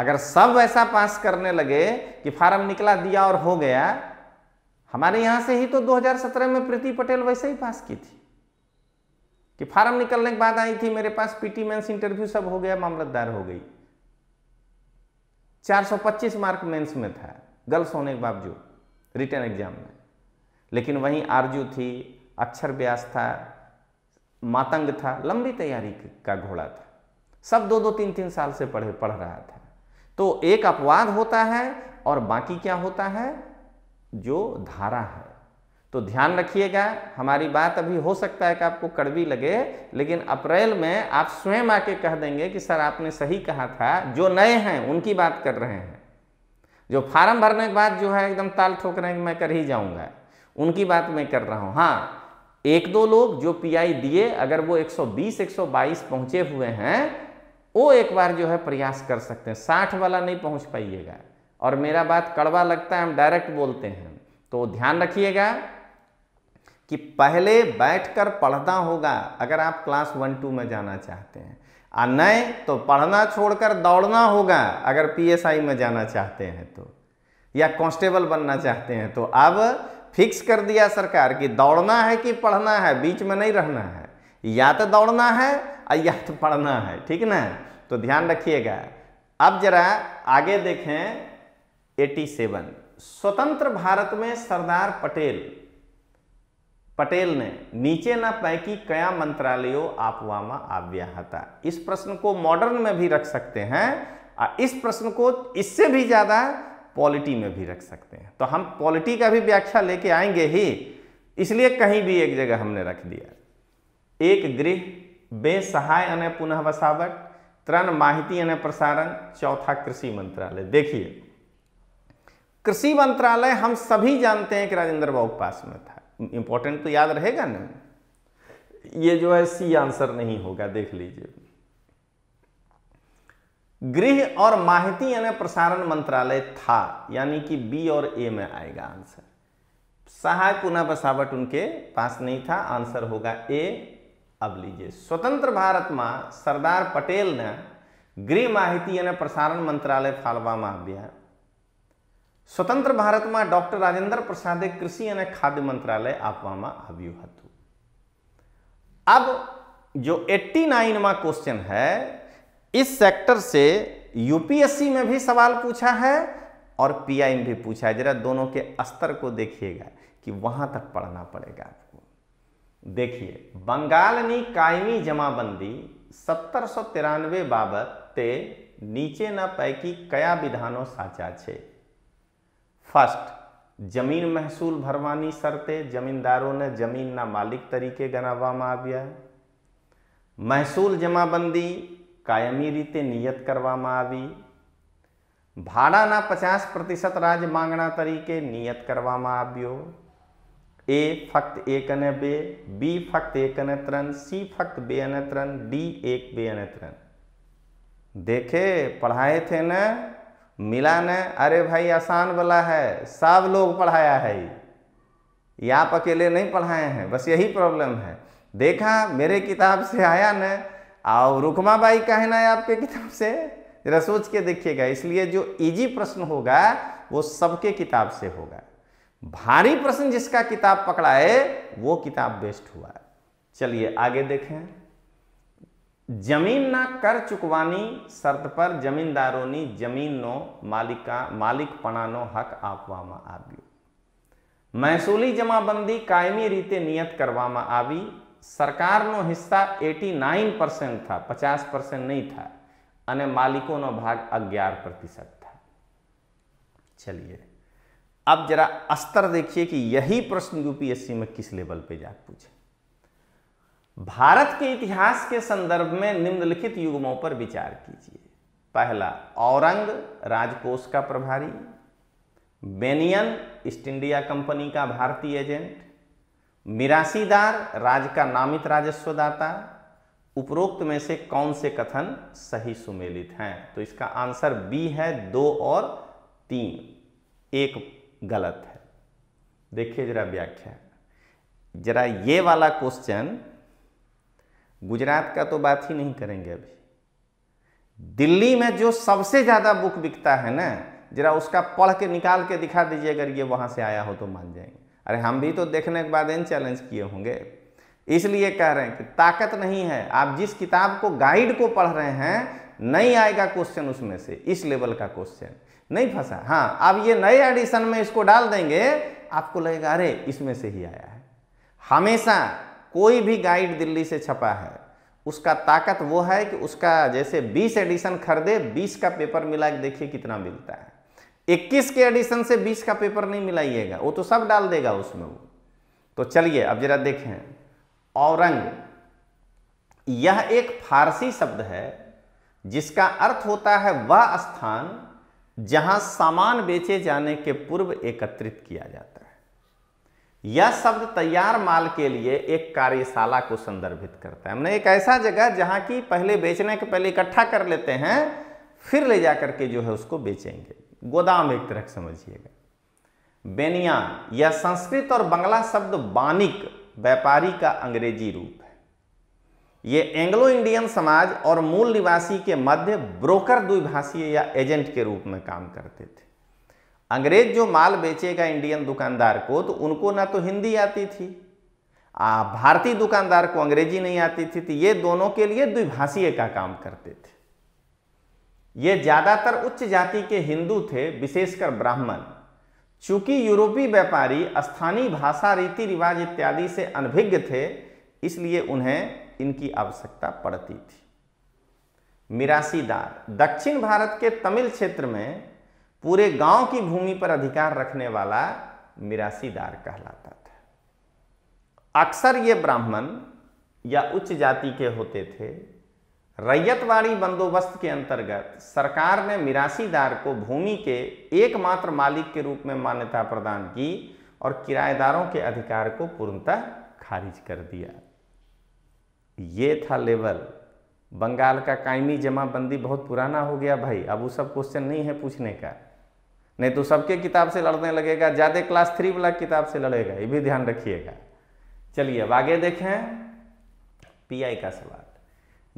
अगर सब ऐसा पास करने लगे कि फार्म निकला दिया और हो गया हमारे यहां से ही तो 2017 में प्रीति पटेल वैसे ही पास की थी कि फार्म निकलने के बाद आई थी मेरे पास पीटी मेंस इंटरव्यू सब हो गया मामलतदार हो गई 425 मार्क मेंस में था गर्ल्स होने के बावजूद रिटर्न एग्जाम में लेकिन वहीं आरजू थी अक्षर व्यास था मातंग था लंबी तैयारी का घोड़ा था सब दो दो तीन तीन साल से पढ़े पढ़ रहा था तो एक अपवाद होता है और बाकी क्या होता है जो धारा है तो ध्यान रखिएगा हमारी बात अभी हो सकता है कि आपको कड़वी लगे लेकिन अप्रैल में आप स्वयं आके कह देंगे कि सर आपने सही कहा था जो नए हैं उनकी बात कर रहे हैं जो फार्म भरने के बाद जो है एकदम ताल ठोक रहे हैं मैं कर ही जाऊंगा उनकी बात मैं कर रहा हूँ हाँ एक दो लोग जो पीआई दिए अगर वो 120 122 पहुंचे हुए हैं वो एक बार जो है प्रयास कर सकते हैं साठ वाला नहीं पहुंच पाइएगा और मेरा बात कड़वा लगता है हम डायरेक्ट बोलते हैं तो ध्यान रखिएगा कि पहले बैठकर पढ़ना होगा अगर आप क्लास वन टू में जाना चाहते हैं और नहीं तो पढ़ना छोड़कर दौड़ना होगा अगर पीएसआई में जाना चाहते हैं तो या कांस्टेबल बनना चाहते हैं तो अब फिक्स कर दिया सरकार कि दौड़ना है कि पढ़ना है बीच में नहीं रहना है या तो दौड़ना है और या तो पढ़ना है ठीक ना तो ध्यान रखिएगा अब जरा आगे देखें 87 स्वतंत्र भारत में सरदार पटेल पटेल ने नीचे ना पैकी कया मंत्रालयों आपवामा वामा हता इस प्रश्न को मॉडर्न में भी रख सकते हैं और इस प्रश्न को इससे भी ज़्यादा पॉलिटी में भी रख सकते हैं तो हम पॉलिटी का भी व्याख्या लेके आएंगे ही इसलिए कहीं भी एक जगह हमने रख दिया एक गृह बेसहाय अने पुनः वसावट तरण माहिती अने प्रसारण चौथा कृषि मंत्रालय देखिए कृषि मंत्रालय हम सभी जानते हैं कि राजेंद्र बाबू पास में था इंपॉर्टेंट तो याद रहेगा ना ये जो है सी आंसर नहीं होगा देख लीजिए गृह और माहिती यानी प्रसारण मंत्रालय था यानी कि बी और ए में आएगा आंसर सहाय पुनः बसावट उनके पास नहीं था आंसर होगा ए अब लीजिए स्वतंत्र भारत में सरदार पटेल ने गृह माहिती यानी प्रसारण मंत्रालय फालवा आया दिया स्वतंत्र भारत में डॉक्टर राजेंद्र प्रसाद कृषि यानी खाद्य मंत्रालय आप अब जो 89 नाइन क्वेश्चन है इस सेक्टर से यूपीएससी में भी सवाल पूछा है और पीआई में भी पूछा है जरा दोनों के स्तर को देखिएगा कि वहां तक पढ़ना पड़ेगा आपको देखिए बंगाल ने कायमी जमाबंदी सत्तर सौ तिरानवे बाबत नीचे न पैकी कया विधानों साचा સાચા છે ફર્સ્ટ જમીન મહેસૂલ ભરવાની શરતે જમીનદારોને જમીનના માલિક તરીકે ગણાવવામાં આવ્યા महसूल जमाबंदी कायमी रीते नियत कर भाड़ा पचास प्रतिशत राज मांगना तरीके नियत कर ए फक्त एक ने बे बी फक्त एक ने त्रन सी फक्त बे ने त्रन डी एक बे ने त्रन देखे पढ़ाए थे न मिला न अरे भाई आसान वाला है सब लोग पढ़ाया है ये आप अकेले नहीं पढ़ाए हैं बस यही प्रॉब्लम है देखा मेरे किताब से आया न आओ रुकमा बाई का है ना आपके किताब से जरा सोच के देखिएगा इसलिए जो इजी प्रश्न होगा वो सबके किताब से होगा भारी प्रश्न जिसका किताब पकड़ा है वो किताब बेस्ट हुआ चलिए आगे देखें जमीन ना कर चुकवानी शर्त पर जमींदारों ने जमीन नो मालिका मालिक पनानो हक आपवामा मैसूली जमाबंदी कायमी रीते नियत નિયત કરવામાં સરકારનો हिस्सा એટી परसेंट था થા परसेंट नहीं था अने मालिकों માલિકોનો भाग અગિયાર प्रतिशत था चलिए अब जरा स्तर देखिए कि यही प्रश्न यूपीएससी में किस लेवल पे जा पूछे भारत के इतिहास के संदर्भ में निम्नलिखित युगमों पर विचार कीजिए पहला औरंग राजकोष का प्रभारी बेनियन ईस्ट इंडिया कंपनी का भारतीय एजेंट मिरासीदार राज का नामित राजस्वदाता उपरोक्त में से कौन से कथन सही सुमेलित हैं तो इसका आंसर बी है दो और तीन एक गलत है देखिए जरा व्याख्या जरा ये वाला क्वेश्चन गुजरात का तो बात ही नहीं करेंगे अभी दिल्ली में जो सबसे ज़्यादा बुक बिकता है ना जरा उसका पढ़ के निकाल के दिखा दीजिए अगर ये वहां से आया हो तो मान जाएंगे अरे हम भी तो देखने के बाद इन चैलेंज किए होंगे इसलिए कह रहे हैं कि ताकत नहीं है आप जिस किताब को गाइड को पढ़ रहे हैं नहीं आएगा क्वेश्चन उसमें से इस लेवल का क्वेश्चन नहीं फंसा हाँ अब ये नए एडिशन में इसको डाल देंगे आपको लगेगा अरे इसमें से ही आया है हमेशा कोई भी गाइड दिल्ली से छपा है उसका ताकत वो है कि उसका जैसे 20 एडिशन खरीदे 20 का पेपर मिला के देखिए कितना मिलता है 21 के एडिशन से 20 का पेपर नहीं मिलाइएगा वो तो सब डाल देगा उसमें वो तो चलिए अब जरा देखें औरंग यह एक फारसी शब्द है जिसका अर्थ होता है वह स्थान जहां सामान बेचे जाने के पूर्व एकत्रित किया जाता है यह शब्द तैयार माल के लिए एक कार्यशाला को संदर्भित करता है हमने एक ऐसा जगह जहां की पहले बेचने के पहले इकट्ठा कर लेते हैं फिर ले जाकर के जो है उसको बेचेंगे गोदाम एक तरह समझिएगा बेनियान यह संस्कृत और बंगला शब्द बानिक व्यापारी का अंग्रेजी रूप है ये एंग्लो इंडियन समाज और मूल निवासी के मध्य ब्रोकर द्विभाषीय या एजेंट के रूप में काम करते थे अंग्रेज जो माल बेचेगा इंडियन दुकानदार को तो उनको ना तो हिंदी आती थी आ भारतीय दुकानदार को अंग्रेजी नहीं आती थी तो ये दोनों के लिए द्विभाषीय का काम करते थे ये ज़्यादातर उच्च जाति के हिंदू थे विशेषकर ब्राह्मण चूंकि यूरोपीय व्यापारी स्थानीय भाषा रीति रिवाज इत्यादि से अनभिज्ञ थे इसलिए उन्हें इनकी आवश्यकता पड़ती थी मिरासीदार दक्षिण भारत के तमिल क्षेत्र में पूरे गांव की भूमि पर अधिकार रखने वाला मिरासीदार कहलाता था अक्सर ये ब्राह्मण या उच्च जाति के होते थे रैयतवाड़ी बंदोबस्त के अंतर्गत सरकार ने मिरासीदार को भूमि के एकमात्र मालिक के रूप में मान्यता प्रदान की और किराएदारों के अधिकार को पूर्णतः खारिज कर दिया ये था लेवल बंगाल का कायमी जमाबंदी बहुत पुराना हो गया भाई अब वो सब क्वेश्चन नहीं है पूछने का नहीं तो सबके किताब से लड़ने लगेगा ज़्यादा क्लास थ्री वाला किताब से लड़ेगा ये भी ध्यान रखिएगा चलिए अब आगे देखें पीआई का सवाल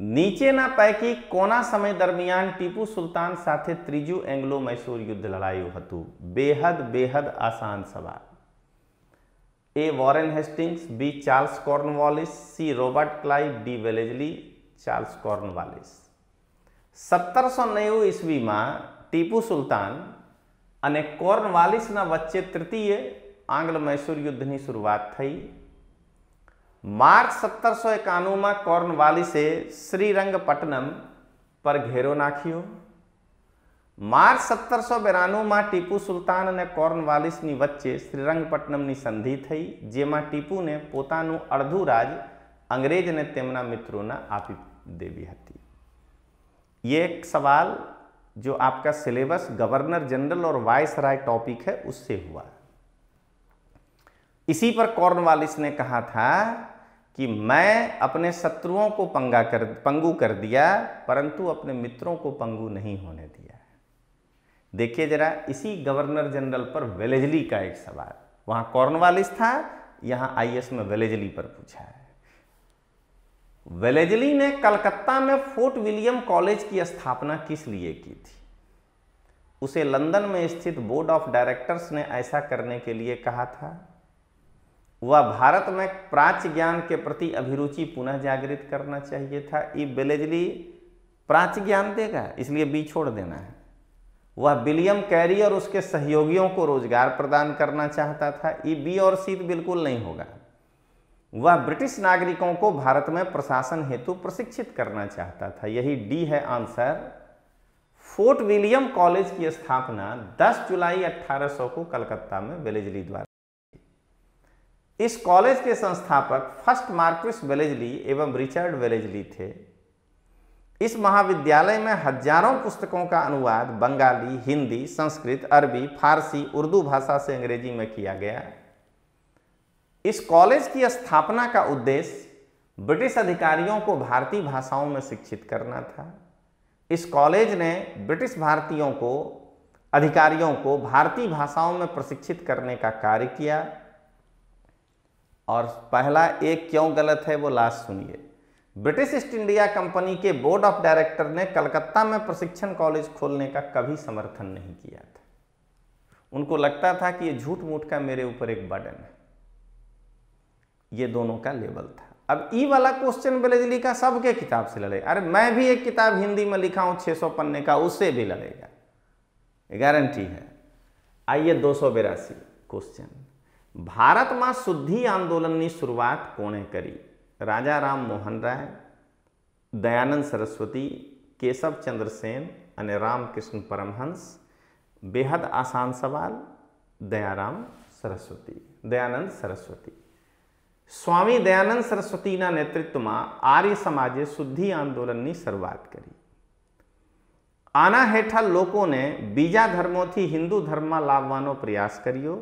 नीचे ना पैकी को समय दरमियान टीपू सुल्तान साथे त्रिजु एंग्लो मैसूर युद्ध लड़ाई लड़ायु बेहद बेहद आसान सवाल A Warren Hastings B Charles Cornwallis C Robert Clive D Wellesley Charles Cornwallis सत्तर सौ नयु ईस्वी में टीपू सुल्तान अने कॉर्नवालिस वच्चे तृतीय आंग्ल मैसूर युद्ध की शुरुआत थी मार्च 1791 में कॉर्नवालिस से श्रीरंगपट्टनम पर घेरो नाखियो मार्च 1792 में टीपू सुल्तान ने कॉर्नवालिसनी बच्चे श्रीरंगपट्टनम की संधि हुई जेमा टीपू ने પોતાનું અર્ધુરાજ अंग्रेज ने તેમના મિત્રોના આપી દેવી હતી યે એક સવાલ જો આપકા સિલેબસ ગવર્નર જનરલ ઓર વાઇસરાય ટોપિક હે ઉસસે હુઆ ઇસી પર કોર્નવાલિસ ને કહા થા कि मैं अपने शत्रुओं को पंगा कर पंगु कर दिया परंतु अपने मित्रों को पंगु नहीं होने दिया देखिए जरा इसी गवर्नर जनरल पर वेलेजली का एक सवाल वहां कॉर्नवालिस था आई एस में वेलेजली पर पूछा है वेलेजली ने कलकत्ता में फोर्ट विलियम कॉलेज की स्थापना किस लिए की थी उसे लंदन में स्थित बोर्ड ऑफ डायरेक्टर्स ने ऐसा करने के लिए कहा था वह भारत में प्राच ज्ञान के प्रति अभिरुचि पुनः जागृत करना चाहिए था ई बेलेजली प्राच ज्ञान देगा इसलिए बी छोड़ देना है वह विलियम कैरी और उसके सहयोगियों को रोजगार प्रदान करना चाहता था ई बी और सी तो बिल्कुल नहीं होगा वह ब्रिटिश नागरिकों को भारत में प्रशासन हेतु प्रशिक्षित करना चाहता था यही डी है आंसर फोर्ट विलियम कॉलेज की स्थापना 10 जुलाई 1800 को कलकत्ता में बेलेजली द्वारा इस कॉलेज के संस्थापक फर्स्ट मार्क्विस वेलेजली एवं रिचर्ड वेलेजली थे इस महाविद्यालय में हजारों पुस्तकों का अनुवाद बंगाली हिंदी संस्कृत अरबी फारसी उर्दू भाषा से अंग्रेजी में किया गया इस कॉलेज की स्थापना का उद्देश्य ब्रिटिश अधिकारियों को भारतीय भाषाओं में शिक्षित करना था इस कॉलेज ने ब्रिटिश भारतीयों को अधिकारियों को भारतीय भाषाओं में प्रशिक्षित करने का कार्य किया और पहला एक क्यों गलत है वो लास्ट सुनिए ब्रिटिश ईस्ट इंडिया कंपनी के बोर्ड ऑफ डायरेक्टर ने कलकत्ता में प्रशिक्षण कॉलेज खोलने का कभी समर्थन नहीं किया था उनको लगता था कि ये झूठ मूठ का मेरे ऊपर एक बर्डन है ये दोनों का लेवल था अब ई वाला क्वेश्चन बेलेजली का सबके किताब से लड़े अरे मैं भी एक किताब हिंदी में लिखा हूँ छह पन्ने का उससे भी लड़ेगा गारंटी है आइए दो सौ क्वेश्चन भारत में शुद्धि आंदोलन की शुरुआत કોણે કરી રાજા રામ મોહન રાય દયાનંદ સરસ્વતી કેશવ ચંદ્ર સેન અને રામકૃષ્ણ પરમહંસ બેહદ આસાન સવાલ દયારામ સરસ્વતી દયાનંદ સરસ્વતી સ્વામી દયાનંદ સરસ્વતીના નેતૃત્વમાં આર્ય સમાજે શુદ્ધિ આંદોલનની શરૂઆત કરી આના હેઠા લોકોએ બીજા ધર્મોથી હિન્દુ ધર્મમાં લાવવાનો પ્રયાસ કર્યો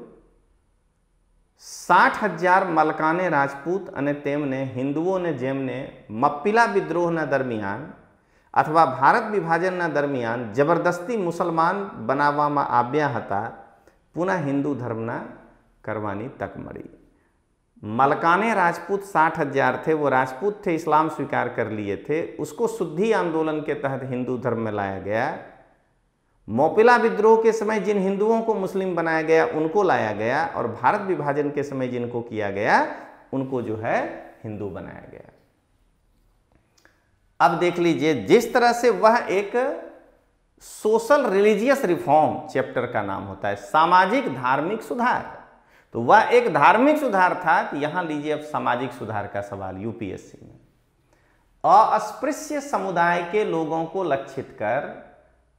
साठ हज़ार मलकाने राजपूत अने हिंदुओं ने जमने मप्पीला विद्रोह दरमियान अथवा भारत विभाजन दरमियान जबरदस्ती मुसलमान बनाया पुनः हिंदू धर्म की तक मरी मलकाने राजपूत साठ हज़ार थे वो राजपूत थे इस्लाम स्वीकार कर लिए थे उसको शुद्धि आंदोलन के तहत हिंदू धर्म में लाया गया मोपिला विद्रोह के समय जिन हिंदुओं को मुस्लिम बनाया गया उनको लाया गया और भारत विभाजन के समय जिनको किया गया उनको जो है हिंदू बनाया गया अब देख लीजिए जिस तरह से वह एक सोशल रिलीजियस रिफॉर्म चैप्टर का नाम होता है सामाजिक धार्मिक सुधार तो वह एक धार्मिक सुधार था तो यहां लीजिए अब सामाजिक सुधार का सवाल यूपीएससी में अस्पृश्य समुदाय के लोगों को लक्षित कर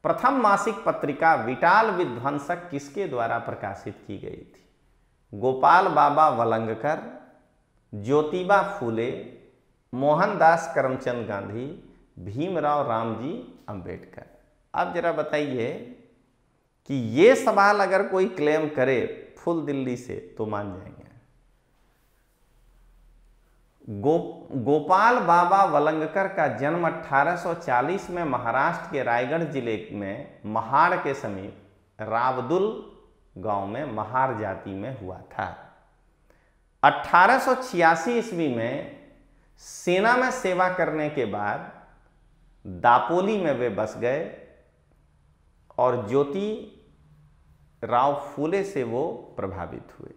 प्रथम मासिक पत्रिका विटाल विध्वंसक किसके द्वारा प्रकाशित की गई थी गोपाल बाबा वलंगकर ज्योतिबा फूले मोहनदास करमचंद गांधी भीमराव रामजी अंबेडकर आप जरा बताइए कि ये सवाल अगर कोई क्लेम करे फुल दिल्ली से तो मान जाएंगे गो गोपाल बाबा वलंगकर का जन्म 1840 में महाराष्ट्र के रायगढ़ जिले में महाड़ के समीप रावदुल गांव में महार जाति में हुआ था 1886 ईस्वी में सेना में सेवा करने के बाद दापोली में वे बस गए और ज्योति राव फूले से वो प्रभावित हुए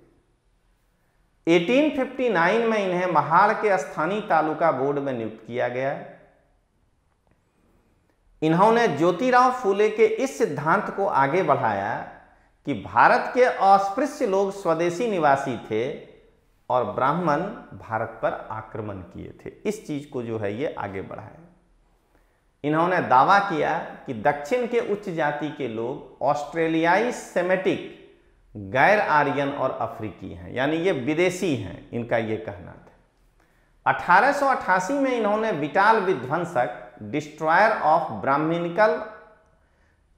1859 में इन्हें महाड़ के स्थानीय तालुका बोर्ड में नियुक्त किया गया इन्होंने ज्योतिराव फूले के इस सिद्धांत को आगे बढ़ाया कि भारत के अस्पृश्य लोग स्वदेशी निवासी थे और ब्राह्मण भारत पर आक्रमण किए थे इस चीज को जो है ये आगे बढ़ाया इन्होंने दावा किया कि दक्षिण के उच्च जाति के लोग ऑस्ट्रेलियाई सेमेटिक गैर आर्यन और अफ्रीकी हैं यानी ये विदेशी हैं इनका ये कहना था 1888 में इन्होंने Vital Vidhvansak destroyer of brahminical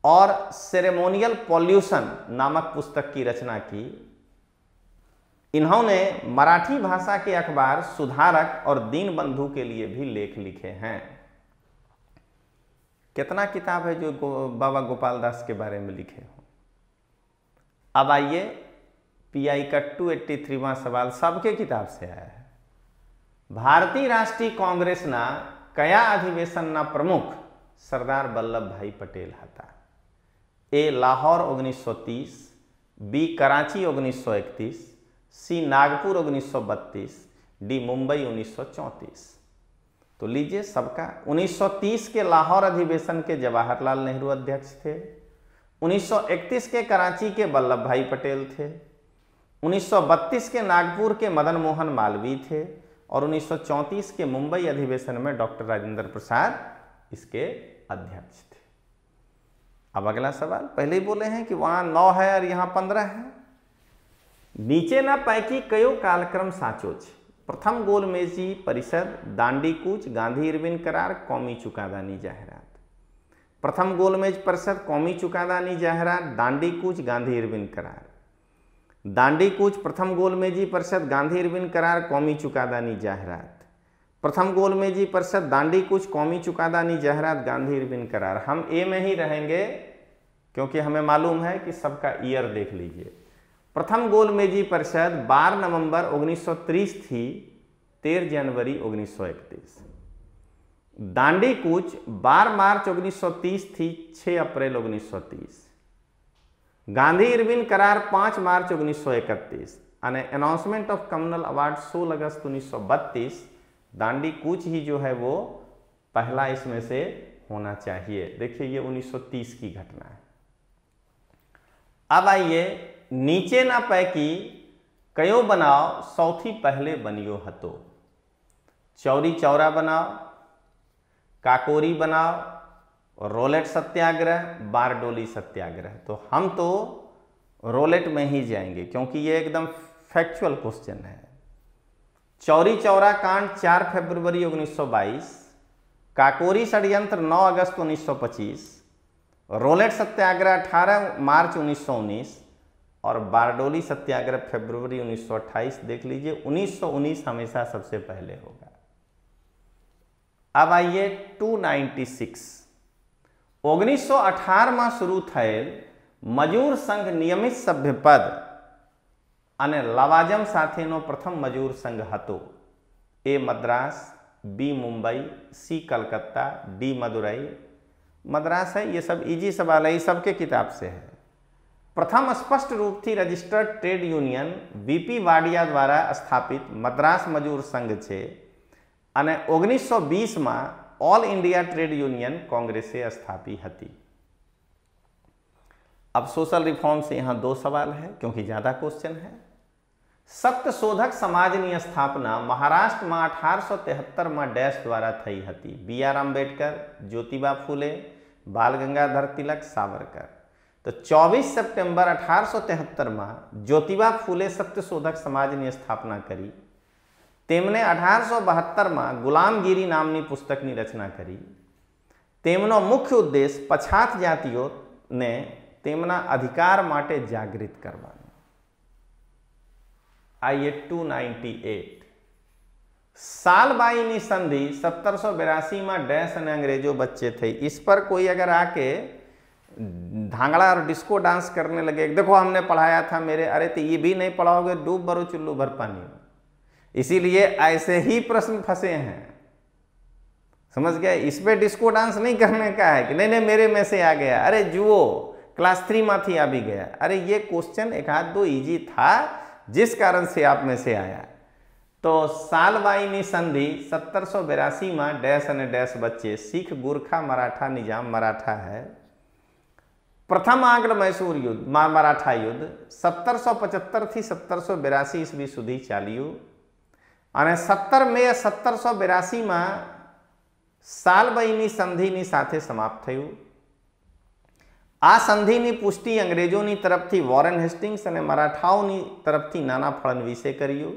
और सेरेमोनियल पॉल्यूशन नामक पुस्तक की रचना की इन्होंने मराठी भाषा के अखबार सुधारक और दीन बंधु के लिए भी लेख लिखे हैं कितना किताब है जो गो, बाबा गोपाल दास के बारे में लिखे हो अब आइए पी आई का टू एट्टी थ्रीवा सवाल सबके किताब से आया है भारतीय राष्ट्रीय कांग्रेस ना कया अधिवेशन ना प्रमुख सरदार वल्लभ भाई पटेल हता ए लाहौर सौ तीस बी कराची इकतीस सी नागपुर सौ बत्तीस डी मुंबई उन्नीस सौ चौंतीस तो लीजिए सबका 1930 के लाहौर अधिवेशन के जवाहरलाल नेहरू अध्यक्ष थे 1931 के कराची के वल्लभ भाई पटेल थे 1932 के नागपुर के मदन मोहन मालवीय थे और 1934 के मुंबई अधिवेशन में डॉक्टर राजेंद्र प्रसाद इसके अध्यक्ष थे अब अगला सवाल पहले ही बोले हैं कि वहाँ नौ है और यहाँ पंद्रह है नीचे નીચેના पैकी કયો कालक्रम साचोच प्रथम गोलमेजी परिषद दांडी कूच गांधी इरविन करार कौमी चुकादानी जाहिर प्रथम गोलमेज परिषद कौमी चुकादानी जाहरा दांडी कूच गांधी इरविन करार दांडी कूच प्रथम गोलमेजी परिषद गांधी इरविन करार कौमी चुकादानी जाहरात प्रथम गोलमेजी परिषद दांडी कुछ कौमी चुकादानी जहरात गांधी इरविन करार हम ए में ही रहेंगे क्योंकि हमें मालूम है कि सबका ईयर देख लीजिए प्रथम गोलमेजी परिषद बारह नवम्बर उन्नीस सौ तीस थी तेरह जनवरी उन्नीस सौ इकतीस दांडी कूच 12 मार्च 1930 थी 6 अप्रैल 1930 गांधी इरविन करार 5 मार्च 1931 અને अनाउंसमेंट ऑफ कम्युनल अवार्ड 16 अगस्त 1932 दांडी कूच ही जो है वो पहला इसमें से होना चाहिए देखिए ये 1930 की घटना है अब आइए नीचे ना पैकी कयो बनाओ सौथी पहले बनियो हतो चौरी चौरा बनाओ काकोरी बनाओ रोलेट सत्याग्रह बारडोली सत्याग्रह तो हम तो रोलेट में ही जाएंगे क्योंकि ये एकदम फैक्चुअल क्वेश्चन है चौरी चौरा कांड 4 फरवरी 1922 काकोरी षडयंत्र 9 अगस्त 1925 रोलेट सत्याग्रह 18 मार्च 1919 और बारडोली सत्याग्रह फरवरी 1928 देख लीजिए 1919 हमेशा सबसे पहले होगा अब आइए 296 1918 में शुरू થયેલ मजदूर संघ नियमित सभ्य पद અને લવાजम साथीનો પ્રથમ મજૂર સંગ હતો A Madras B Mumbai C Calcutta D Madurai Madras છે યે સબ ઈજી સવાલે ઈ સબ કે કિતાબ સે હે પ્રથમ સ્પષ્ટ રૂપ થી register trade union V P Wadia દ્વારા સ્થાપિત મદ્રાસ મજૂર સંગ છે अने ओगनीस सौ बीस में ऑल इंडिया ट्रेड यूनियन कांग्रेसे स्थापी थी अब सोशल रिफॉर्म से यहाँ दो सवाल है क्योंकि ज़्यादा क्वेश्चन है सत्य शोधक समाज की स्थापना महाराष्ट्र में अठारह सौ में डैश द्वारा थी हती बी आर अम्बेडकर ज्योतिबा फूले बाल गंगाधर तिलक सावरकर तो 24 सितंबर अठारह में ज्योतिबा फूले सत्य शोधक समाज की स्थापना करी तेमने अठार सौ बहत्तर में गुलामगिरी की पुस्तक की रचना करी तेमनो मुख्य उद्देश्य पछात जातियों ने तेमना अधिकार माटे जागृत करने आई एट टू सालबाई नी संधि सत्तर सौ बिरासी में डैस अंग्रेजों बच्चे थे इस पर कोई अगर आके धांगड़ा और डिस्को डांस करने लगे देखो हमने पढ़ाया था मेरे अरे तो ये भी नहीं पढ़ाओगे डूब भरो चुल्लू भर पानी में इसीलिए ऐसे ही प्रश्न फंसे हैं समझ गया इस पर डिस्को डांस नहीं करने का है कि नहीं नहीं मेरे में से आ गया अरे जुओ क्लास थ्री माथी आ भी गया अरे ये क्वेश्चन एक हाथ दो इजी था जिस कारण से आप में से आया तो साल वाइनी संधि सत्तर सौ बेरासी में डैश एंड डैश बच्चे सिख गोरखा मराठा निजाम मराठा है प्रथम आग्र मैसूर युद्ध मराठा युद्ध सत्तर सौ पचहत्तर थी सत्तर सौ बिरासी ईस्वी सुधी चालियो અને સત્તર મે સત્તરસો બ્યાસીમાં સાલબાઈની સંધિની સાથે સમાપ્ત થયું આ સંધિની પુષ્ટિ અંગ્રેજોની તરફથી વોરેન હેસ્ટિંગ્સ અને મરાઠાઓની તરફથી નાના ફળન વિશે કર્યું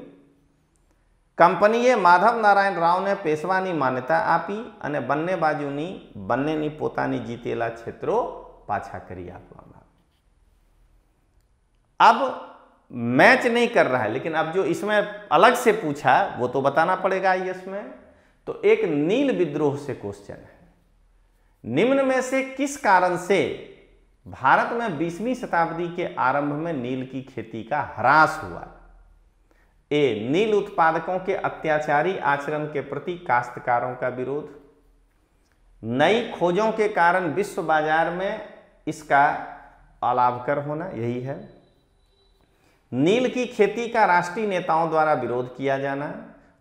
કંપનીએ માધવ નારાયણ રાવને પેશવાની માન્યતા આપી અને બંને બાજુની બંનેની પોતાની જીતેલા ક્ષેત્રો પાછા કરી આપવામાં અબ मैच नहीं कर रहा है लेकिन अब जो इसमें अलग से पूछा वो तो बताना पड़ेगा आई में तो एक नील विद्रोह से क्वेश्चन है निम्न में से किस कारण से भारत में बीसवीं शताब्दी के आरंभ में नील की खेती का ह्रास हुआ ए नील उत्पादकों के अत्याचारी आचरण के प्रति काश्तकारों का विरोध नई खोजों के कारण विश्व बाजार में इसका अलाभकर होना यही है नील की खेती का राष्ट्रीय नेताओं द्वारा विरोध किया जाना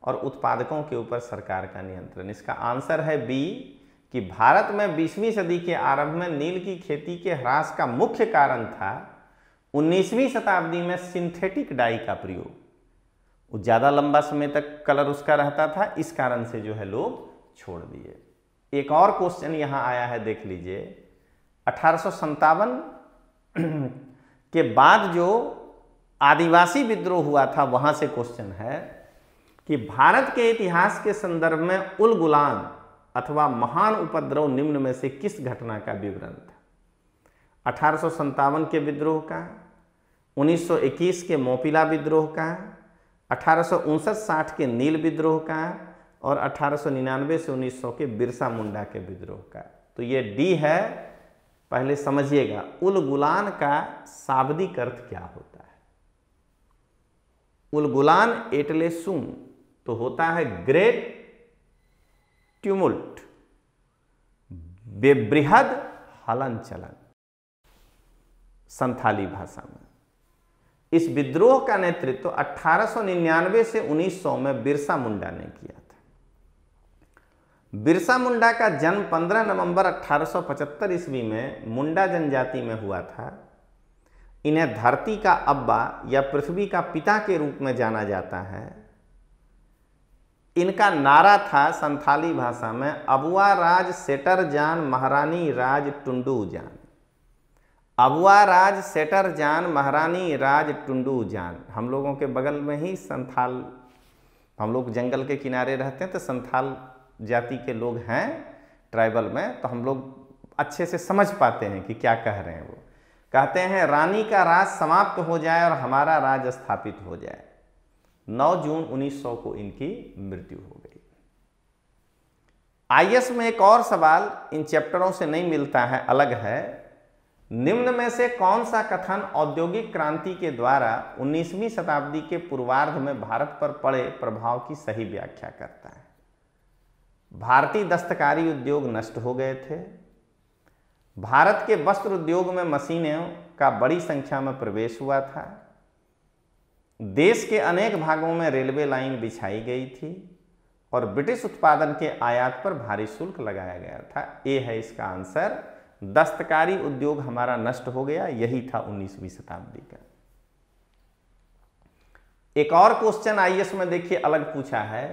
और उत्पादकों के ऊपर सरकार का नियंत्रण इसका आंसर है बी कि भारत में बीसवीं सदी के आरंभ में नील की खेती के ह्रास का मुख्य कारण था उन्नीसवीं शताब्दी में सिंथेटिक डाई का प्रयोग ज़्यादा लंबा समय तक कलर उसका रहता था इस कारण से जो है लोग छोड़ दिए एक और क्वेश्चन यहाँ आया है देख लीजिए अठारह <clears throat> के बाद जो आदिवासी विद्रोह हुआ था वहां से क्वेश्चन है कि भारत के इतिहास के संदर्भ में उल गुलाम अथवा महान उपद्रव निम्न में से किस घटना का विवरण था अठारह के विद्रोह का 1921 के मोपिला विद्रोह का अठारह साठ के नील विद्रोह का और अठारह से 1900 के बिरसा मुंडा के विद्रोह का तो ये डी है पहले समझिएगा उल गुलान का शाब्दिक अर्थ क्या होता है ગુલાન एटले सुन तो होता है ग्रेट ट्यूमुल्ट बेबृहद हलन चलन संथाली भाषा में इस विद्रोह का नेतृत्व तो 1899 से 1900 में बिरसा मुंडा ने किया था बिरसा मुंडा का जन्म 15 नवंबर 1875 ईस्वी में मुंडा जनजाति में हुआ था इन्हें धरती का अब्बा या पृथ्वी का पिता के रूप में जाना जाता है इनका नारा था संथाली भाषा में अबुआ राज सेटर जान महारानी राज टुंडू जान अबुआ राज सेटर जान महारानी राज टुंडू जान हम लोगों के बगल में ही संथाल हम लोग जंगल के किनारे रहते हैं तो संथाल जाति के लोग हैं ट्राइबल में तो हम लोग अच्छे से समझ पाते हैं कि क्या कह रहे हैं वो कहते हैं रानी का राज समाप्त हो जाए और हमारा राज स्थापित हो जाए 9 जून 1900 को इनकी मृत्यु हो गई आईएस में एक और सवाल इन चैप्टरों से नहीं मिलता है अलग है निम्न में से कौन सा कथन औद्योगिक क्रांति के द्वारा 19वीं शताब्दी के पूर्वार्ध में भारत पर पड़े प्रभाव की सही व्याख्या करता है भारतीय दस्तकारी उद्योग नष्ट हो गए थे भारत के वस्त्र उद्योग में मशीनों का बड़ी संख्या में प्रवेश हुआ था देश के अनेक भागों में रेलवे लाइन बिछाई गई थी और ब्रिटिश उत्पादन के आयात पर भारी शुल्क लगाया गया था ये है इसका आंसर दस्तकारी उद्योग हमारा नष्ट हो गया यही था 19वीं शताब्दी का एक और क्वेश्चन आईएएस में देखिए अलग पूछा है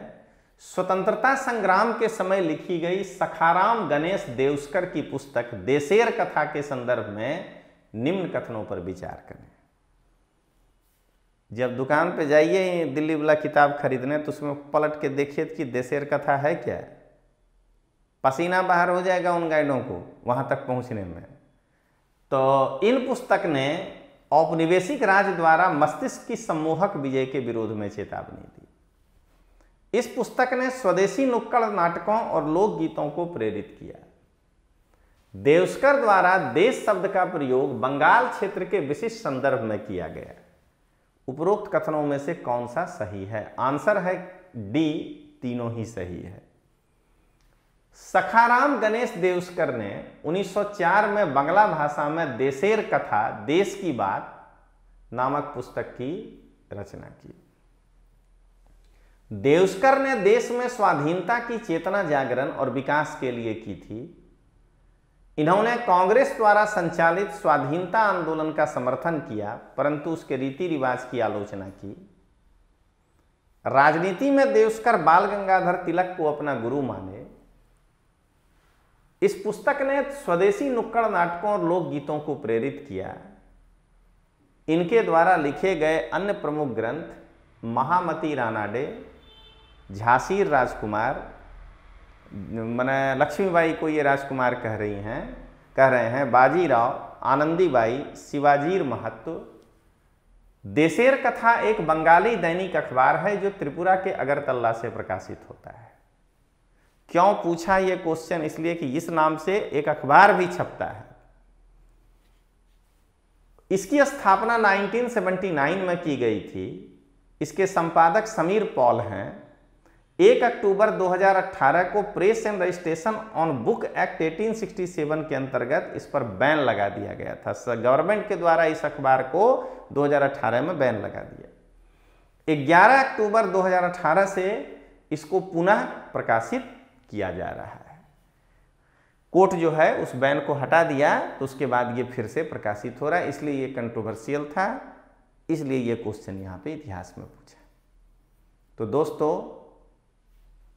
स्वतंत्रता संग्राम के समय लिखी गई सखाराम गणेश देवस्कर की पुस्तक देशेर कथा के संदर्भ में निम्न कथनों पर विचार करें जब दुकान पर जाइए दिल्ली वाला किताब खरीदने तो उसमें पलट के देखिए कि देशेर कथा है क्या पसीना बाहर हो जाएगा उन गाइडों को वहाँ तक पहुँचने में तो इन पुस्तक ने औपनिवेशिक राज द्वारा मस्तिष्क की सम्मोहक विजय के विरोध में चेतावनी दी इस पुस्तक ने स्वदेशी नुक्कड़ नाटकों और लोकगीतों को प्रेरित किया देवस्कर द्वारा देश शब्द का प्रयोग बंगाल क्षेत्र के विशिष्ट संदर्भ में किया गया उपरोक्त कथनों में से कौन सा सही है आंसर है डी तीनों ही सही है सखाराम गणेश देवस्कर ने 1904 में बंगला भाषा में देशेर कथा देश की बात नामक पुस्तक की रचना की देवस्कर ने देश में स्वाधीनता की चेतना जागरण और विकास के लिए की थी इन्होंने कांग्रेस द्वारा संचालित स्वाधीनता आंदोलन का समर्थन किया परंतु उसके रीति रिवाज की आलोचना की राजनीति में देवस्कर बाल गंगाधर तिलक को अपना गुरु माने इस पुस्तक ने स्वदेशी नुक्कड़ नाटकों और लोकगीतों को प्रेरित किया इनके द्वारा लिखे गए अन्य प्रमुख ग्रंथ महामती रानाडे झांसी राजकुमार मैंने लक्ष्मीबाई को ये राजकुमार कह रही हैं कह रहे हैं बाजीराव आनंदीबाई शिवाजीर महत्व देशेर कथा एक बंगाली दैनिक अखबार है जो त्रिपुरा के अगरतला से प्रकाशित होता है क्यों पूछा ये क्वेश्चन इसलिए कि इस नाम से एक अखबार भी छपता है इसकी स्थापना 1979 में की गई थी इसके संपादक समीर पॉल हैं एक अक्टूबर 2018 को press and registration on book act 1867 के अंतर्गत इस पर बैन लगा दिया गया था गवर्नमेंट के द्वारा इस अखबार को 2018 में बैन लगा दिया 11 अक्टूबर 2018 से इसको पुनः प्रकाशित किया जा रहा है कोर्ट जो है उस बैन को हटा दिया तो उसके बाद ये फिर से प्रकाशित हो रहा है इसलिए ये कंट्रोवर्शियल था इसलिए ये क्वेश्चन यहाँ पे इतिहास में पूछा तो दोस्तों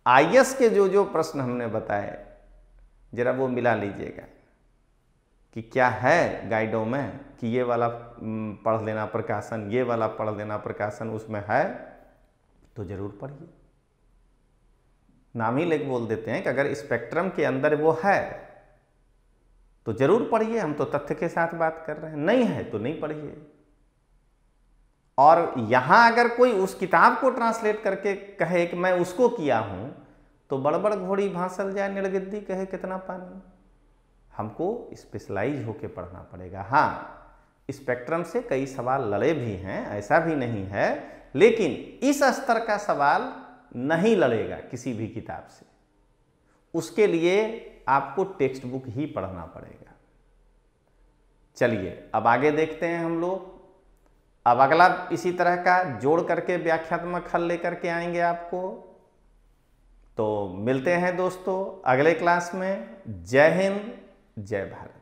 आईएस के जो जो प्रश्न हमने बताए जरा वो मिला लीजिएगा कि क्या है गाइडों में कि ये वाला पढ़ लेना प्रकाशन ये वाला पढ़ लेना प्रकाशन उसमें है तो ज़रूर पढ़िए नाम ही लेख बोल देते हैं कि अगर स्पेक्ट्रम के अंदर वो है तो ज़रूर पढ़िए हम तो तथ्य के साथ बात कर रहे हैं नहीं है तो नहीं पढ़िए और यहां अगर कोई उस किताब को ट्रांसलेट करके कहे कि मैं उसको किया हूं तो बड़बड़ घोड़ी भांसल जाए निर्गिद्दी कहे कितना पानी हमको स्पेशलाइज होके पढ़ना पड़ेगा हाँ स्पेक्ट्रम से कई सवाल लड़े भी हैं ऐसा भी नहीं है लेकिन इस स्तर का सवाल नहीं लड़ेगा किसी भी किताब से उसके लिए आपको टेक्स्ट बुक ही पढ़ना पड़ेगा चलिए अब आगे देखते हैं हम लोग अब अगला इसी तरह का जोड़ करके व्याख्यात्मक हल लेकर के आएंगे आपको तो मिलते हैं दोस्तों अगले क्लास में जय हिंद जय भारत